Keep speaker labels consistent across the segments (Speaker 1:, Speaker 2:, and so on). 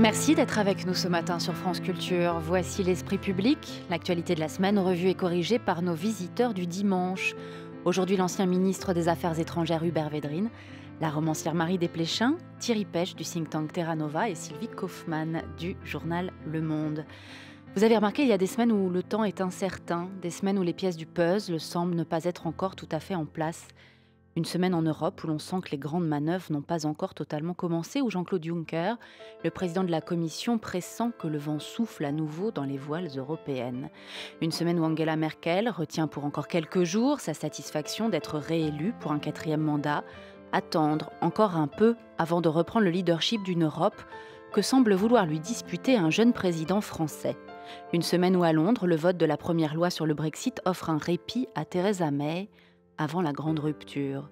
Speaker 1: Merci d'être avec nous ce matin sur France Culture. Voici l'esprit public, l'actualité de la semaine revue et corrigée par nos visiteurs du dimanche. Aujourd'hui, l'ancien ministre des Affaires étrangères Hubert Védrine, la romancière Marie Desplechin, Thierry Pêche du think tank Terra Nova et Sylvie Kaufmann du journal Le Monde. Vous avez remarqué, il y a des semaines où le temps est incertain, des semaines où les pièces du puzzle semblent ne pas être encore tout à fait en place. Une semaine en Europe où l'on sent que les grandes manœuvres n'ont pas encore totalement commencé, où Jean-Claude Juncker, le président de la Commission, pressent que le vent souffle à nouveau dans les voiles européennes. Une semaine où Angela Merkel retient pour encore quelques jours sa satisfaction d'être réélue pour un quatrième mandat, attendre encore un peu avant de reprendre le leadership d'une Europe que semble vouloir lui disputer un jeune président français. Une semaine où à Londres, le vote de la première loi sur le Brexit offre un répit à Theresa May, avant la grande rupture.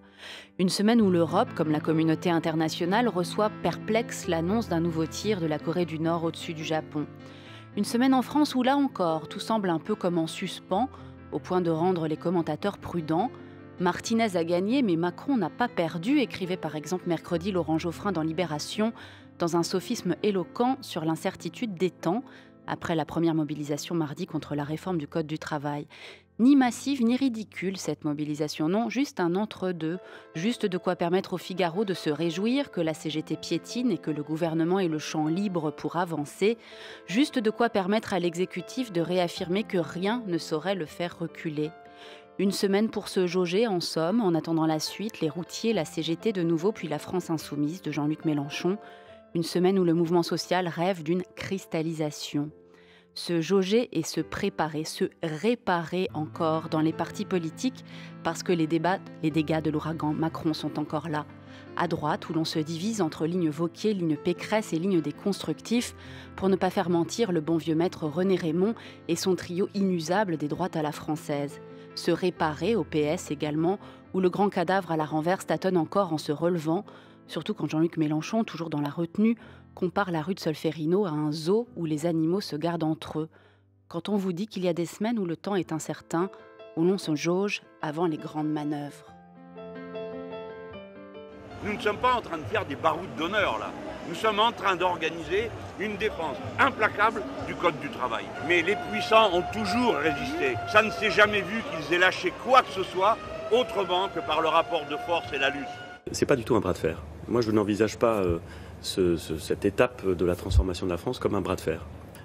Speaker 1: Une semaine où l'Europe, comme la communauté internationale, reçoit perplexe l'annonce d'un nouveau tir de la Corée du Nord au-dessus du Japon. Une semaine en France où là encore, tout semble un peu comme en suspens, au point de rendre les commentateurs prudents. Martinez a gagné, mais Macron n'a pas perdu, écrivait par exemple mercredi Laurent Geoffrin dans Libération, dans un sophisme éloquent sur l'incertitude des temps, après la première mobilisation mardi contre la réforme du Code du travail. Ni massive ni ridicule cette mobilisation, non, juste un entre-deux, juste de quoi permettre au Figaro de se réjouir que la CGT piétine et que le gouvernement ait le champ libre pour avancer, juste de quoi permettre à l'exécutif de réaffirmer que rien ne saurait le faire reculer. Une semaine pour se jauger, en somme, en attendant la suite, les routiers, la CGT de nouveau, puis la France insoumise de Jean-Luc Mélenchon, une semaine où le mouvement social rêve d'une cristallisation se jauger et se préparer, se réparer encore dans les partis politiques, parce que les débats, les dégâts de l'ouragan Macron sont encore là. À droite, où l'on se divise entre ligne Vauquier, ligne Pécresse et ligne des constructifs, pour ne pas faire mentir le bon vieux maître René Raymond et son trio inusable des droites à la française. Se réparer au PS également, où le grand cadavre à la renverse tâtonne encore en se relevant, surtout quand Jean-Luc Mélenchon, toujours dans la retenue, compare la rue de Solferino à un zoo où les animaux se gardent entre eux. Quand on vous dit qu'il y a des semaines où le temps est incertain, où l'on se jauge avant les grandes manœuvres.
Speaker 2: Nous ne sommes pas en train de faire des baroutes d'honneur là. Nous sommes en train d'organiser une défense implacable du Code du travail. Mais les puissants ont toujours résisté. Ça ne s'est jamais vu qu'ils aient lâché quoi que ce soit autrement que par le rapport de force et la lutte. C'est pas
Speaker 3: du tout un bras de fer. Moi, je n'envisage pas euh, cette étape de la transformation de la France comme un bras de fer.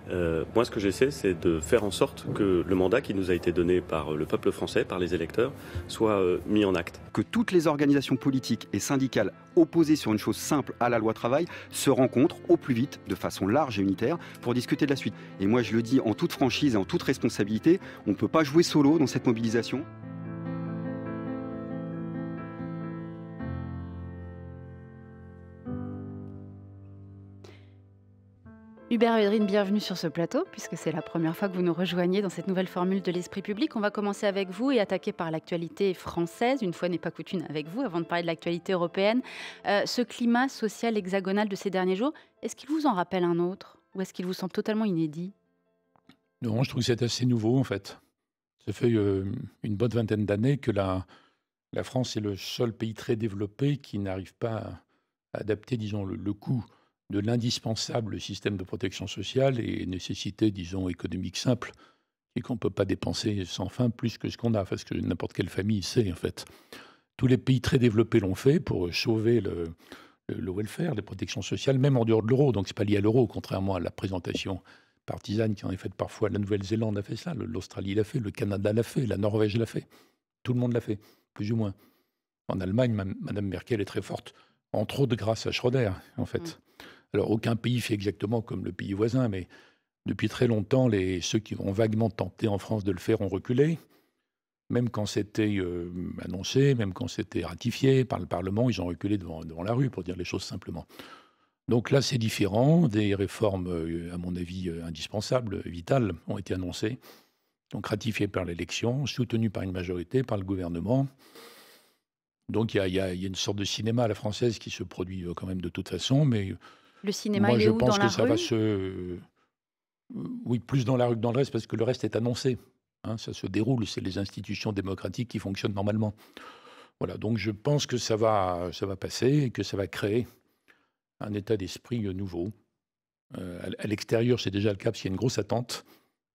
Speaker 3: Euh, moi, ce que j'essaie, c'est de faire en sorte que le mandat qui nous a été donné par
Speaker 4: euh, le peuple français, par les électeurs, soit euh, mis en acte. Que toutes les organisations politiques et syndicales opposées sur une chose simple à la loi travail se rencontrent au plus vite, de façon large et unitaire, pour discuter de la suite. Et moi, je le dis en toute franchise et en toute responsabilité, on ne peut pas jouer solo dans cette mobilisation.
Speaker 1: Hubert Védrine, bienvenue sur ce plateau, puisque c'est la première fois que vous nous rejoignez dans cette nouvelle formule de l'esprit public. On va commencer avec vous et attaquer par l'actualité française, une fois n'est pas coutume avec vous, avant de parler de l'actualité européenne. Euh, ce climat social hexagonal de ces derniers jours, est-ce qu'il vous en rappelle un autre Ou est-ce qu'il vous semble totalement inédit
Speaker 2: Non, je trouve que c'est assez nouveau en fait. Ça fait euh, une bonne vingtaine d'années que la, la France est le seul pays très développé qui n'arrive pas à adapter, disons, le, le coût de l'indispensable système de protection sociale et nécessité, disons, économique simple, et qu'on ne peut pas dépenser sans fin plus que ce qu'on a, parce que n'importe quelle famille sait, en fait. Tous les pays très développés l'ont fait pour sauver le, le welfare, les protections sociales, même en dehors de l'euro. Donc, ce n'est pas lié à l'euro, contrairement à la présentation partisane qui en est faite parfois. La Nouvelle-Zélande a fait ça, l'Australie l'a fait, le Canada l'a fait, la Norvège l'a fait. Tout le monde l'a fait, plus ou moins. En Allemagne, Mme Merkel est très forte, entre autres grâce à Schröder, en fait. Mmh. Alors aucun pays fait exactement comme le pays voisin, mais depuis très longtemps, ceux qui ont vaguement tenté en France de le faire ont reculé. Même quand c'était euh, annoncé, même quand c'était ratifié par le Parlement, ils ont reculé devant, la rue, pour dire les choses simplement. Donc là, c'est différent. Des réformes, euh, à mon avis, euh, indispensables, vitales, ont été annoncées. Donc ratifiées par l'élection, soutenues par une majorité, par le gouvernement. Donc il y, y, a une sorte de cinéma à la française qui se produit quand même de toute façon, mais
Speaker 1: le cinéma, il est je pense que ça va se...
Speaker 2: Euh, oui, plus dans la rue que dans le reste, parce que le reste est annoncé. Hein, ça se déroule, c'est les institutions démocratiques qui fonctionnent normalement. Voilà, donc je pense que ça va, ça va passer et que ça va créer un état d'esprit euh, nouveau. Euh, à l'extérieur, c'est déjà le cas, parce qu'il y a une grosse attente,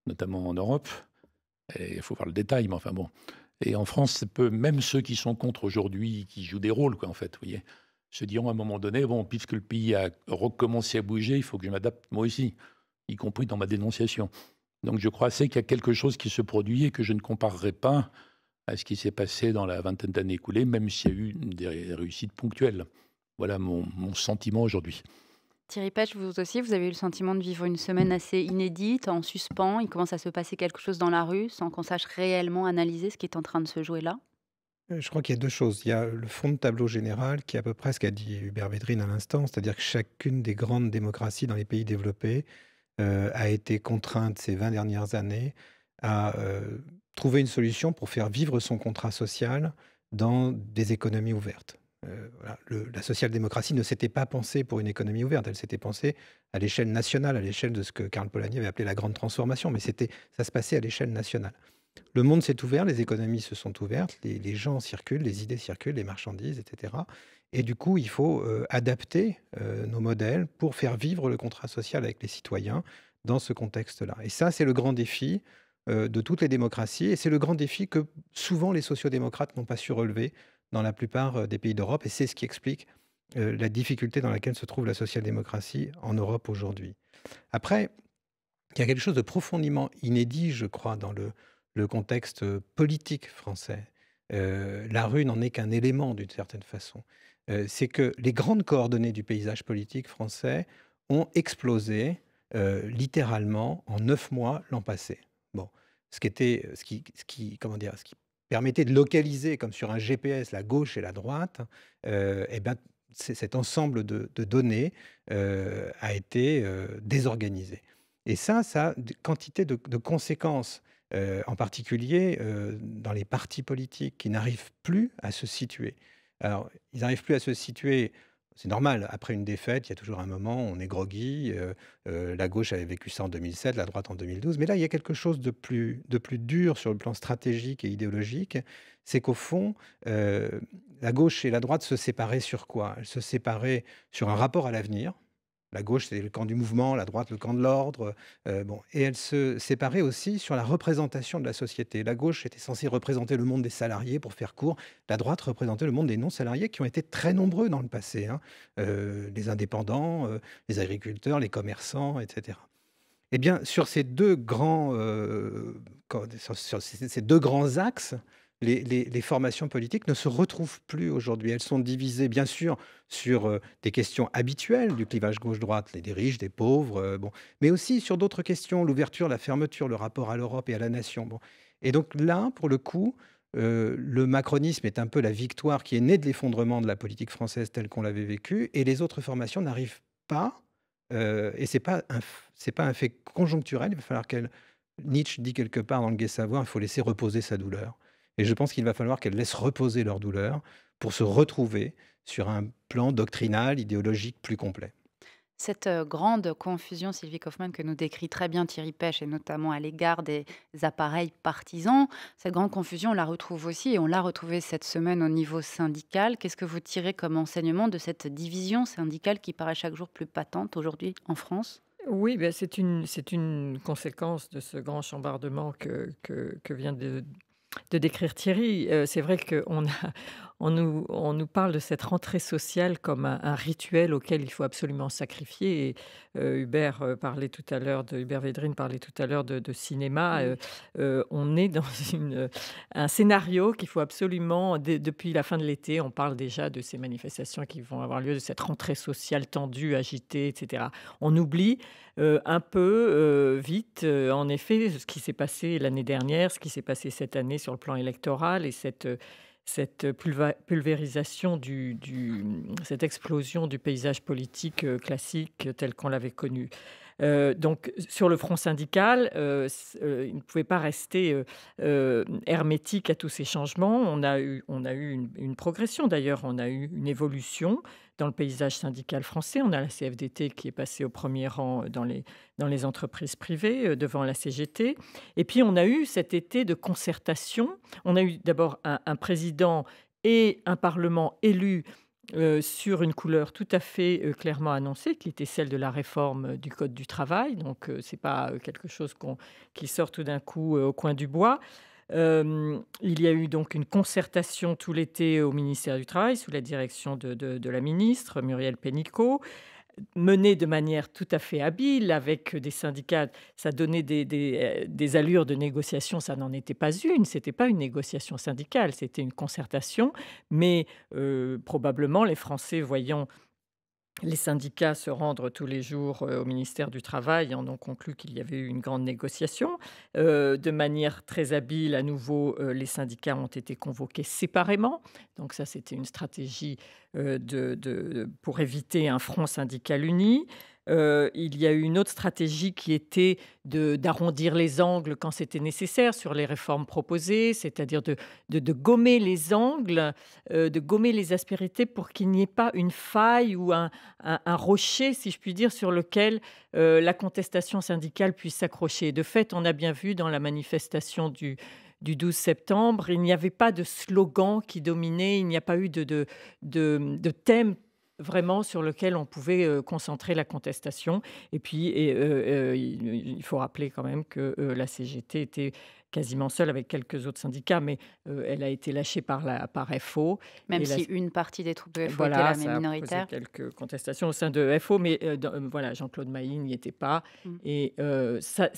Speaker 2: notamment en Europe. Et il faut voir le détail, mais enfin bon. Et en France, peut, même ceux qui sont contre aujourd'hui, qui jouent des rôles, quoi, en fait, vous voyez, se diront à un moment donné, bon, puisque le pays a recommencé à bouger, il faut que je m'adapte moi aussi, y compris dans ma dénonciation. Donc je crois assez qu'il y a quelque chose qui se produit et que je ne comparerai pas à ce qui s'est passé dans la vingtaine d'années écoulées, même s'il y a eu des réussites ponctuelles. Voilà mon, sentiment aujourd'hui.
Speaker 1: Thierry Pêche, vous aussi, vous avez eu le sentiment de vivre une semaine assez inédite, en suspens. Il commence à se passer quelque chose dans la rue sans qu'on sache réellement analyser ce qui est en train de se jouer là.
Speaker 4: Euh, je crois qu'il y a deux choses. Il y a le fond de tableau général qui est à peu près ce qu'a dit Hubert Védrine à l'instant, c'est-à-dire que chacune des grandes démocraties dans les pays développés euh, a été contrainte ces 20 dernières années à euh, trouver une solution pour faire vivre son contrat social dans des économies ouvertes. la social-démocratie ne s'était pas pensée pour une économie ouverte, elle s'était pensée à l'échelle nationale, à l'échelle de ce que Karl Polanyi avait appelé la grande transformation, mais ça se passait à l'échelle nationale le monde s'est ouvert, les économies se sont ouvertes, les, gens circulent, les idées circulent, les marchandises, etc. Et du coup, il faut euh, adapter euh, nos modèles pour faire vivre le contrat social avec les citoyens dans ce contexte-là. Et ça, c'est le grand défi euh, de toutes les démocraties, et c'est le grand défi que souvent les sociodémocrates n'ont pas su relever dans la plupart des pays d'Europe, et c'est ce qui explique la difficulté dans laquelle se trouve la social-démocratie en Europe aujourd'hui. Après, il y a quelque chose de profondément inédit, je crois, dans le, le contexte euh, politique français. Euh, la rue n'en est qu'un élément d'une certaine façon. Euh, c'est que les grandes coordonnées du paysage politique français ont explosé littéralement en neuf mois l'an passé. Bon, ce qui était, ce qui, ce qui, comment dire, ce qui permettait de localiser comme sur un GPS la gauche et la droite, et eh ben, cet ensemble de, données a été désorganisé. Et ça, ça a quantité de, de conséquences euh, en particulier euh, dans les partis politiques qui n'arrivent plus à se situer. Alors, ils n'arrivent plus à se situer c'est normal. Après une défaite, il y a toujours un moment, on est groggy. Euh, la gauche avait vécu ça en 2007, la droite en 2012. Mais là, il y a quelque chose de plus, de plus dur sur le plan stratégique et idéologique. C'est qu'au fond, la gauche et la droite se séparaient sur quoi Elles se séparaient sur un rapport à l'avenir, la gauche, c'est le camp du mouvement, la droite, le camp de l'ordre. Euh, bon. Et elle se séparait aussi sur la représentation de la société. La gauche était censée représenter le monde des salariés, pour faire court. La droite représentait le monde des non-salariés, qui ont été très nombreux dans le passé. Hein. Euh, les indépendants, euh, les agriculteurs, les commerçants, etc. Eh bien, sur ces deux grands, sur ces deux grands axes, les, formations politiques ne se retrouvent plus aujourd'hui. Elles sont divisées, bien sûr, sur euh, des questions habituelles du clivage gauche-droite, les des riches, des pauvres, euh, bon, mais aussi sur d'autres questions, l'ouverture, la fermeture, le rapport à l'Europe et à la nation. Et donc là, pour le coup, euh, le macronisme est un peu la victoire qui est née de l'effondrement de la politique française telle qu'on l'avait vécue, et les autres formations n'arrivent pas, et ce n'est pas, un, fait conjoncturel, il va falloir qu'elle. Nietzsche dit quelque part dans le Gai Savoir, il faut laisser reposer sa douleur. Et je pense qu'il va falloir qu'elles laissent reposer leur douleur pour se retrouver sur un plan doctrinal, idéologique plus complet.
Speaker 1: Cette euh, grande confusion, Sylvie Kaufmann, que nous décrit très bien Thierry Pêche, et notamment à l'égard des appareils partisans, cette grande confusion, on la retrouve aussi, et on l'a retrouvée cette semaine au niveau syndical. Qu'est-ce que vous tirez comme enseignement de cette division syndicale qui paraît chaque jour plus patente aujourd'hui en France
Speaker 5: oui, ben, c'est une, une, conséquence de ce grand chambardement que, que vient de de décrire Thierry, euh, c'est vrai qu'on a, on nous, on nous parle de cette rentrée sociale comme un, rituel auquel il faut absolument sacrifier. Euh, Hubert euh, parlait tout à l'heure de Hubert Védrine parlait tout à l'heure de, cinéma. Euh, on est dans un scénario qu'il faut absolument depuis la fin de l'été. On parle déjà de ces manifestations qui vont avoir lieu, de cette rentrée sociale tendue, agitée, etc. On oublie un peu vite, en effet, ce qui s'est passé l'année dernière, ce qui s'est passé cette année sur le plan électoral et cette cette euh, pulvérisation, du, cette explosion du paysage politique euh, classique tel qu'on l'avait connu. Euh, donc, sur le front syndical, euh, euh, il ne pouvait pas rester hermétique à tous ces changements. On a eu, on a eu une, progression, d'ailleurs, on a eu une évolution dans le paysage syndical français. On a la CFDT qui est passée au premier rang dans les, dans les entreprises privées, devant la CGT. Et puis, on a eu cet été de concertation. On a eu d'abord un, président et un Parlement élus. Euh, sur une couleur tout à fait euh, clairement annoncée, qui était celle de la réforme euh, du Code du travail. Donc, ce n'est pas quelque chose qui sort tout d'un coup au coin du bois. il y a eu donc une concertation tout l'été au ministère du Travail sous la direction de, de la ministre Muriel Pénicaud menée de manière tout à fait habile avec des syndicats. Ça donnait euh, des, allures de négociation, ça n'en était pas une, c'était pas une négociation syndicale, c'était une concertation, mais euh, probablement les Français voyant les syndicats se rendent tous les jours au ministère du Travail et en hein, ont conclu qu'il y avait eu une grande négociation. de manière très habile, à nouveau, les syndicats ont été convoqués séparément. Donc ça, c'était une stratégie pour éviter un front syndical uni. Euh, il y a eu une autre stratégie qui était d'arrondir les angles quand c'était nécessaire sur les réformes proposées, c'est-à-dire de, de, gommer les angles, euh, de gommer les aspérités pour qu'il n'y ait pas une faille ou un, rocher, si je puis dire, sur lequel euh, la contestation syndicale puisse s'accrocher. De fait, on a bien vu dans la manifestation du, du 12 septembre, il n'y avait pas de slogan qui dominait, il n'y a pas eu de, de, de, de thème vraiment sur lequel on pouvait euh, concentrer la contestation. Et puis, euh, euh, il faut rappeler quand même que la CGT était quasiment seule avec quelques autres syndicats, mais elle a été lâchée par, la, par FO. Même si une partie des troupes de FO voilà, était là, mais minoritaire. Voilà, quelques contestations au sein de FO, mais voilà, Jean-Claude Mailly n'y était pas. Mmh. Et ça,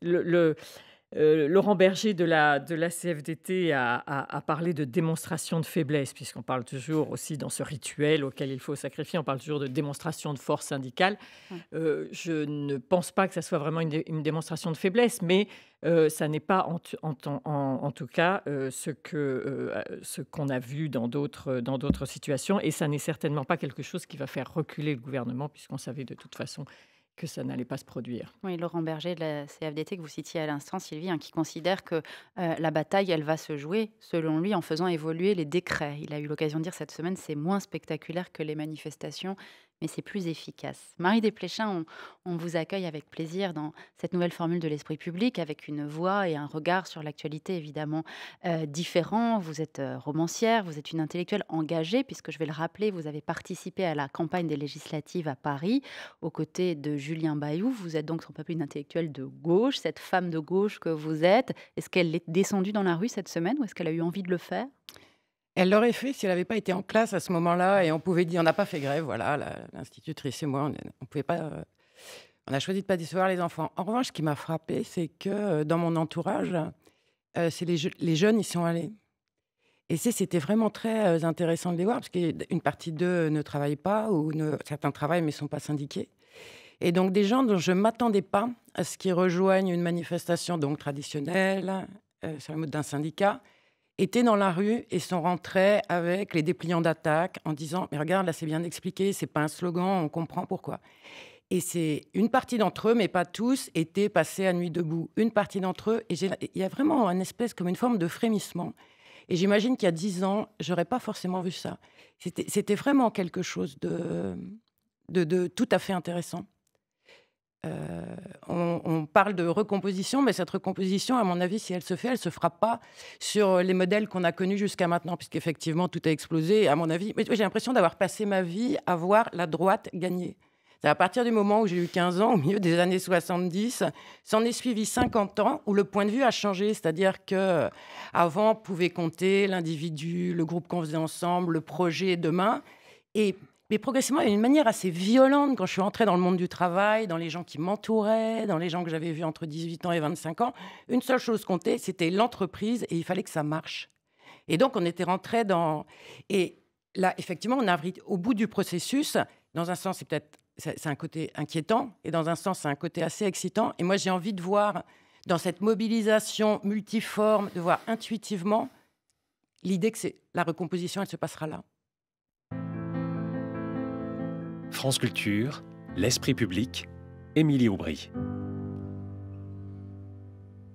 Speaker 5: le euh, Laurent Berger de la, CFDT a, parlé de démonstration de faiblesse, puisqu'on parle toujours aussi dans ce rituel auquel il faut sacrifier, on parle toujours de démonstration de force syndicale. Euh, je ne pense pas que ça soit vraiment une, démonstration de faiblesse, mais euh, ça n'est pas en, tout cas euh, ce qu'on a vu dans d'autres dans d'autres situations et ça n'est certainement pas quelque chose qui va faire reculer le gouvernement puisqu'on savait de toute façon que ça n'allait pas se produire.
Speaker 1: Oui, Laurent Berger de la CFDT que vous citiez à l'instant, Sylvie, hein, qui considère que euh, la bataille, elle va se jouer, selon lui, en faisant évoluer les décrets. Il a eu l'occasion de dire cette semaine, c'est moins spectaculaire que les manifestations mais c'est plus efficace. Marie Desplechin, on, vous accueille avec plaisir dans cette nouvelle formule de l'esprit public, avec une voix et un regard sur l'actualité évidemment euh, différents. différent. Vous êtes euh, romancière, vous êtes une intellectuelle engagée, puisque je vais le rappeler, vous avez participé à la campagne des législatives à Paris, aux côtés de Julien Bayou. Vous êtes donc sans plus une intellectuelle de gauche, cette femme de gauche que vous êtes. Est-ce qu'elle est descendue dans la rue cette semaine ou est-ce qu'elle a eu envie de le faire
Speaker 3: elle l'aurait fait si elle n'avait pas été en classe à ce moment-là et on pouvait dire on n'a pas fait grève, voilà, l'institutrice et moi, on, on, pouvait pas. Euh, on a choisi de pas décevoir les enfants. En revanche, ce qui m'a frappé, c'est que euh, dans mon entourage, euh, les, jeunes y sont allés. Et c'était vraiment très intéressant de les voir parce qu'une partie d'eux ne travaille pas ou certains travaillent mais ne sont pas syndiqués. Et donc des gens dont je ne m'attendais pas à ce qu'ils rejoignent une manifestation donc traditionnelle, sur le mode d'un syndicat, étaient dans la rue et sont rentrés avec les dépliants d'attaque en disant Mais regarde, là, c'est bien expliqué, c'est pas un slogan, on comprend pourquoi. Et c'est une partie d'entre eux, mais pas tous, étaient passés à nuit debout. Une partie d'entre eux, et il y a vraiment une espèce, comme une forme de frémissement. Et j'imagine qu'il y a dix ans, j'aurais pas forcément vu ça. C'était vraiment quelque chose de tout à fait intéressant. Euh, on, parle de recomposition, mais cette recomposition, à mon avis, si elle se fait, elle se fera pas sur les modèles qu'on a connus jusqu'à maintenant, puisqu'effectivement, tout a explosé. à mon avis, j'ai l'impression d'avoir passé ma vie à voir la droite gagner. C'est à partir du moment où j'ai eu 15 ans, au milieu des années 70, s'en est suivi 50 ans où le point de vue a changé. C'est-à-dire que avant, on pouvait compter l'individu, le groupe qu'on faisait ensemble, le projet demain. Et mais progressivement, une manière assez violente, quand je suis entrée dans le monde du travail, dans les gens qui m'entouraient, dans les gens que j'avais vus entre 18 ans et 25 ans, une seule chose comptait, c'était l'entreprise et il fallait que ça marche. Et donc, on était rentré dans. Et là, effectivement, on arrive au bout du processus. Dans un sens, c'est peut-être c'est un côté inquiétant, et dans un sens, c'est un côté assez excitant. Et moi, j'ai envie de voir dans cette mobilisation multiforme, de voir intuitivement l'idée que c'est la recomposition, elle se passera là.
Speaker 2: France Culture, l'Esprit public, Émilie Aubry.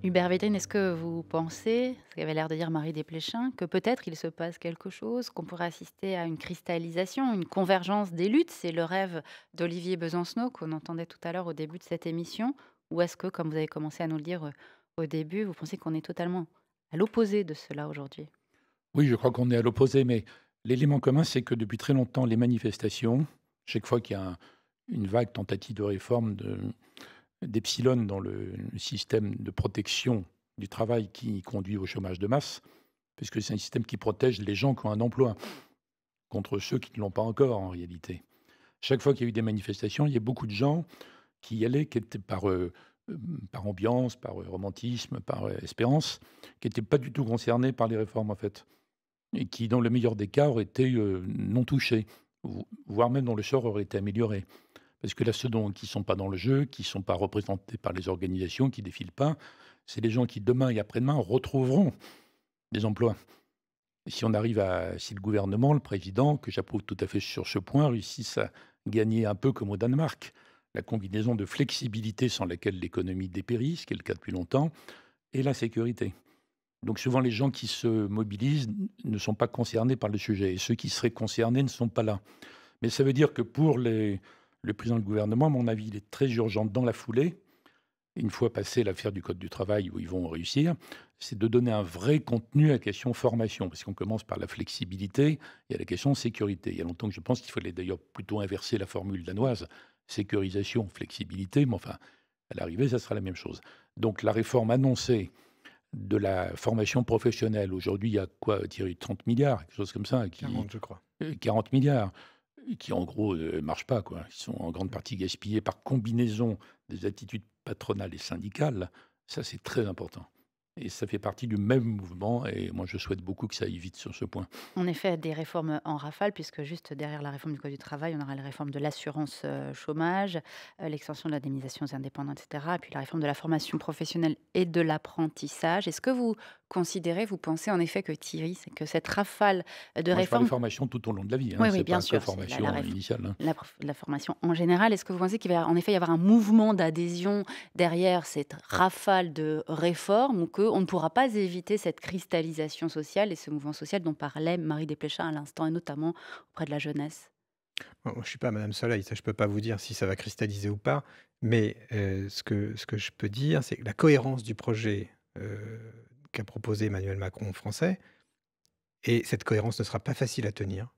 Speaker 1: Hubert Védrine, est-ce que vous pensez, ce qu'avait l'air de dire Marie Desplechin, que peut-être il se passe quelque chose, qu'on pourrait assister à une cristallisation, une convergence des luttes C'est le rêve d'Olivier Besancenot qu'on entendait tout à l'heure au début de cette émission. Ou est-ce que, comme vous avez commencé à nous le dire euh, au début, vous pensez qu'on est totalement à l'opposé de cela aujourd'hui
Speaker 2: Oui, je crois qu'on est à l'opposé, mais l'élément commun, c'est que depuis très longtemps, les manifestations, chaque fois qu'il y a une vague tentative de réforme d'Epsilon dans le, système de protection du travail qui conduit au chômage de masse, puisque c'est un système qui protège les gens qui ont un emploi contre ceux qui ne l'ont pas encore en réalité. Chaque fois qu'il y a eu des manifestations, il y a beaucoup de gens qui y allaient, qui étaient par, euh, euh, ambiance, par euh, romantisme, par espérance, qui n'étaient pas du tout concernés par les réformes en fait, et qui, dans le meilleur des cas, auraient été non touchés voire même dont le sort aurait été amélioré. Parce que là, ceux dont, qui ne sont pas dans le jeu, qui ne sont pas représentés par les organisations, qui défilent pas, c'est les gens qui demain et après-demain retrouveront des emplois. si on arrive à, si le gouvernement, le président, que j'approuve tout à fait sur ce point, réussissent à gagner un peu comme au Danemark, la combinaison de flexibilité sans laquelle l'économie dépérisse, ce qui est le cas depuis longtemps, et la sécurité. Donc souvent, les gens qui se mobilisent ne sont pas concernés par le sujet, et ceux qui seraient concernés ne sont pas là. Mais ça veut dire que pour le président du gouvernement, à mon avis, il est très urgent dans la foulée, une fois passé l'affaire du Code du travail où ils vont réussir, c'est de donner un vrai contenu à la question formation, parce qu'on commence par la flexibilité et à la question sécurité. Il y a longtemps que je pense qu'il fallait d'ailleurs plutôt inverser la formule danoise, sécurisation, flexibilité, mais enfin, à l'arrivée, ça sera la même chose. Donc la réforme annoncée de la formation professionnelle. Aujourd'hui, il y a quoi, 30 milliards, quelque chose comme ça. Qui, 40, je crois. 40 euh, milliards, qui en gros ne euh, marchent pas. Quoi. Ils sont en grande mm. partie gaspillés par combinaison des attitudes patronales et syndicales. Ça, c'est très important. Et ça fait partie du même mouvement, et moi je souhaite beaucoup que ça aille vite sur ce point.
Speaker 1: On En fait des réformes en rafale, puisque juste derrière la réforme du Code du travail, on aura la réforme de l'assurance euh, chômage, euh, l'extension de l'indemnisation aux indépendants, etc., et puis la réforme de la formation professionnelle et de l'apprentissage. Est-ce que vous considérez, vous pensez en effet que Thierry, c'est que cette rafale de réforme réformes. Je
Speaker 2: formation tout au long de la vie, hein, oui, oui, bien pas sûr, la formation initiale. Hein.
Speaker 1: La, formation en général. Est-ce que vous pensez qu'il va en effet y avoir un mouvement d'adhésion derrière cette rafale de réformes ou qu'on ne pourra pas éviter cette cristallisation sociale et ce mouvement social dont parlait Marie Desplechin à l'instant et notamment auprès de la jeunesse
Speaker 4: je ne suis pas Madame Soleil, ça, je ne peux pas vous dire si ça va cristalliser ou pas, mais euh, ce, que, ce que je peux dire, c'est que la cohérence du projet euh, qu'a proposé Emmanuel Macron aux Français. Et cette cohérence ne sera pas facile à tenir,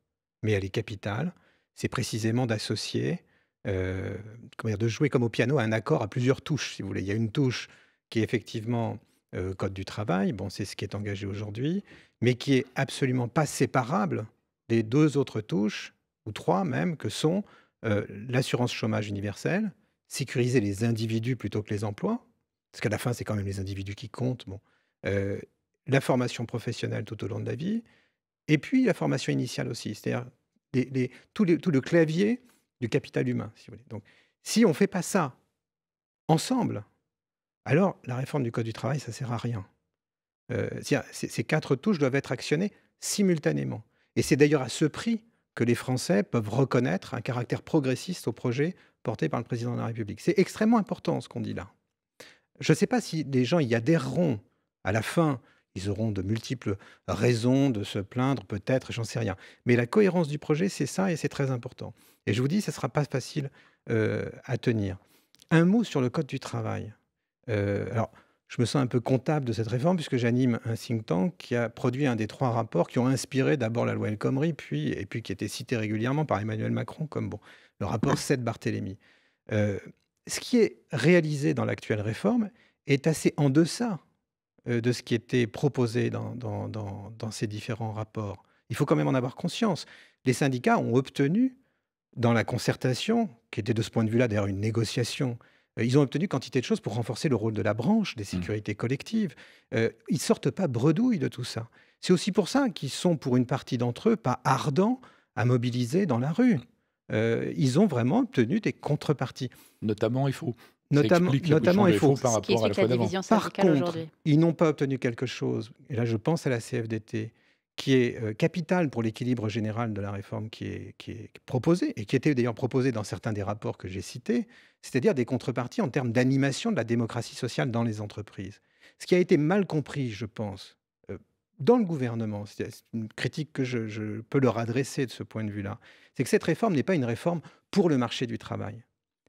Speaker 4: mais elle est capitale. C'est précisément d'associer, euh, comment dire, de jouer comme au piano un accord à plusieurs touches, si vous voulez. Il y a une touche qui est effectivement euh, code du travail, bon, c'est ce qui est engagé aujourd'hui, mais qui est absolument pas séparable des deux autres touches, ou trois même, que sont euh, l'assurance chômage universelle, sécuriser les individus plutôt que les emplois, parce qu'à la fin, c'est quand même les individus qui comptent. Bon la formation professionnelle tout au long de la vie, et puis la formation initiale aussi, c'est-à-dire les, tout, le clavier du capital humain, si vous voulez. Donc, si on ne fait pas ça ensemble, alors la réforme du Code du travail, ça ne sert à rien. ces, ces quatre touches doivent être actionnées simultanément. Et c'est d'ailleurs à ce prix que les Français peuvent reconnaître un caractère progressiste au projet porté par le président de la République. C'est extrêmement important ce qu'on dit là. Je ne sais pas si les gens y adhéreront à la fin, ils auront de multiples raisons de se plaindre, peut-être, j'en sais rien. Mais la cohérence du projet, c'est ça et c'est très important. Et je vous dis, ça ne sera pas facile euh, à tenir. Un mot sur le Code du travail. Euh, alors, je me sens un peu comptable de cette réforme puisque j'anime un think tank qui a produit un des trois rapports qui ont inspiré d'abord la loi El Khomri, puis, et puis qui était cité régulièrement par Emmanuel Macron comme bon, le rapport 7 Barthélémy. Euh, ce qui est réalisé dans l'actuelle réforme est assez en deçà euh, de ce qui était proposé dans, ces différents rapports. Il faut quand même en avoir conscience. Les syndicats ont obtenu, dans la concertation, qui était de ce point de vue-là d'ailleurs une négociation, euh, ils ont obtenu quantité de choses pour renforcer le rôle de la branche des mmh. sécurités collectives. Euh, ils ne sortent pas bredouille de tout ça. C'est aussi pour ça qu'ils sont, pour une partie d'entre eux, pas ardents à mobiliser dans la rue. Mmh. ils ont vraiment obtenu des contreparties. Notamment, il faut notamment, il faut Par, à la, contre, ils n'ont pas obtenu quelque chose, et là je pense à la CFDT, qui est euh, capitale pour l'équilibre général de la réforme qui est, proposée, et qui était d'ailleurs proposée dans certains des rapports que j'ai cités, c'est-à-dire des contreparties en termes d'animation de la démocratie sociale dans les entreprises. Ce qui a été mal compris, je pense, euh, dans le gouvernement, c'est une critique que je peux leur adresser de ce point de vue-là, c'est que cette réforme n'est pas une réforme pour le marché du travail.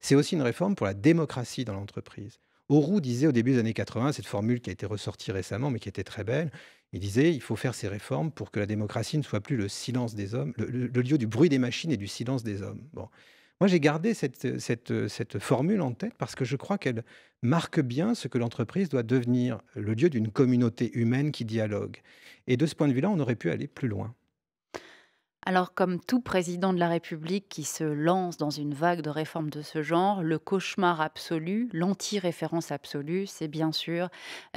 Speaker 4: C'est aussi une réforme pour la démocratie dans l'entreprise. Auroux disait au début des années 80, cette formule qui a été ressortie récemment, mais qui était très belle, il disait il faut faire ces réformes pour que la démocratie ne soit plus le silence des hommes, le, lieu du bruit des machines et du silence des hommes. Bon. Moi, j'ai gardé cette, formule en tête parce que je crois qu'elle marque bien ce que l'entreprise doit devenir, le lieu d'une communauté humaine qui dialogue. Et de ce point de vue-là, on aurait pu aller plus loin.
Speaker 1: Alors comme tout président de la République qui se lance dans une vague de réformes de ce genre, le cauchemar absolu, l'anti-référence absolue, c'est bien sûr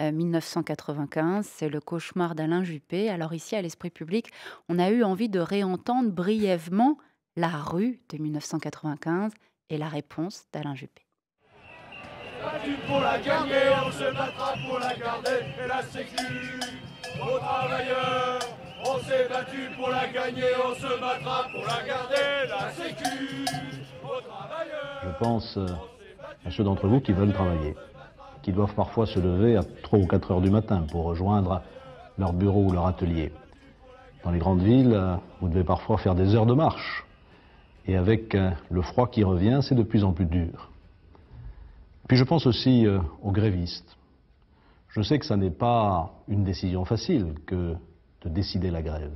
Speaker 1: 1995, euh, c'est le cauchemar d'Alain Juppé. Alors ici, à l'esprit public, on a eu envie de réentendre brièvement la rue de 1995 et la réponse d'Alain Juppé
Speaker 5: pour la on se battra pour la garder, et la travailleurs. On s'est battu pour la gagner, on se battra pour la garder, la
Speaker 2: sécu,
Speaker 4: aux travailleurs. Je pense euh, à ceux d'entre vous qui veulent travailler, qui doivent parfois se lever à 3 ou 4 heures du matin pour rejoindre leur bureau ou leur atelier. Dans les grandes villes, euh, vous devez parfois faire des heures de marche. Et avec euh, le froid qui revient, c'est de plus en plus dur. Puis je pense aussi aux grévistes. Je sais que ça n'est pas une décision facile que décider la grève.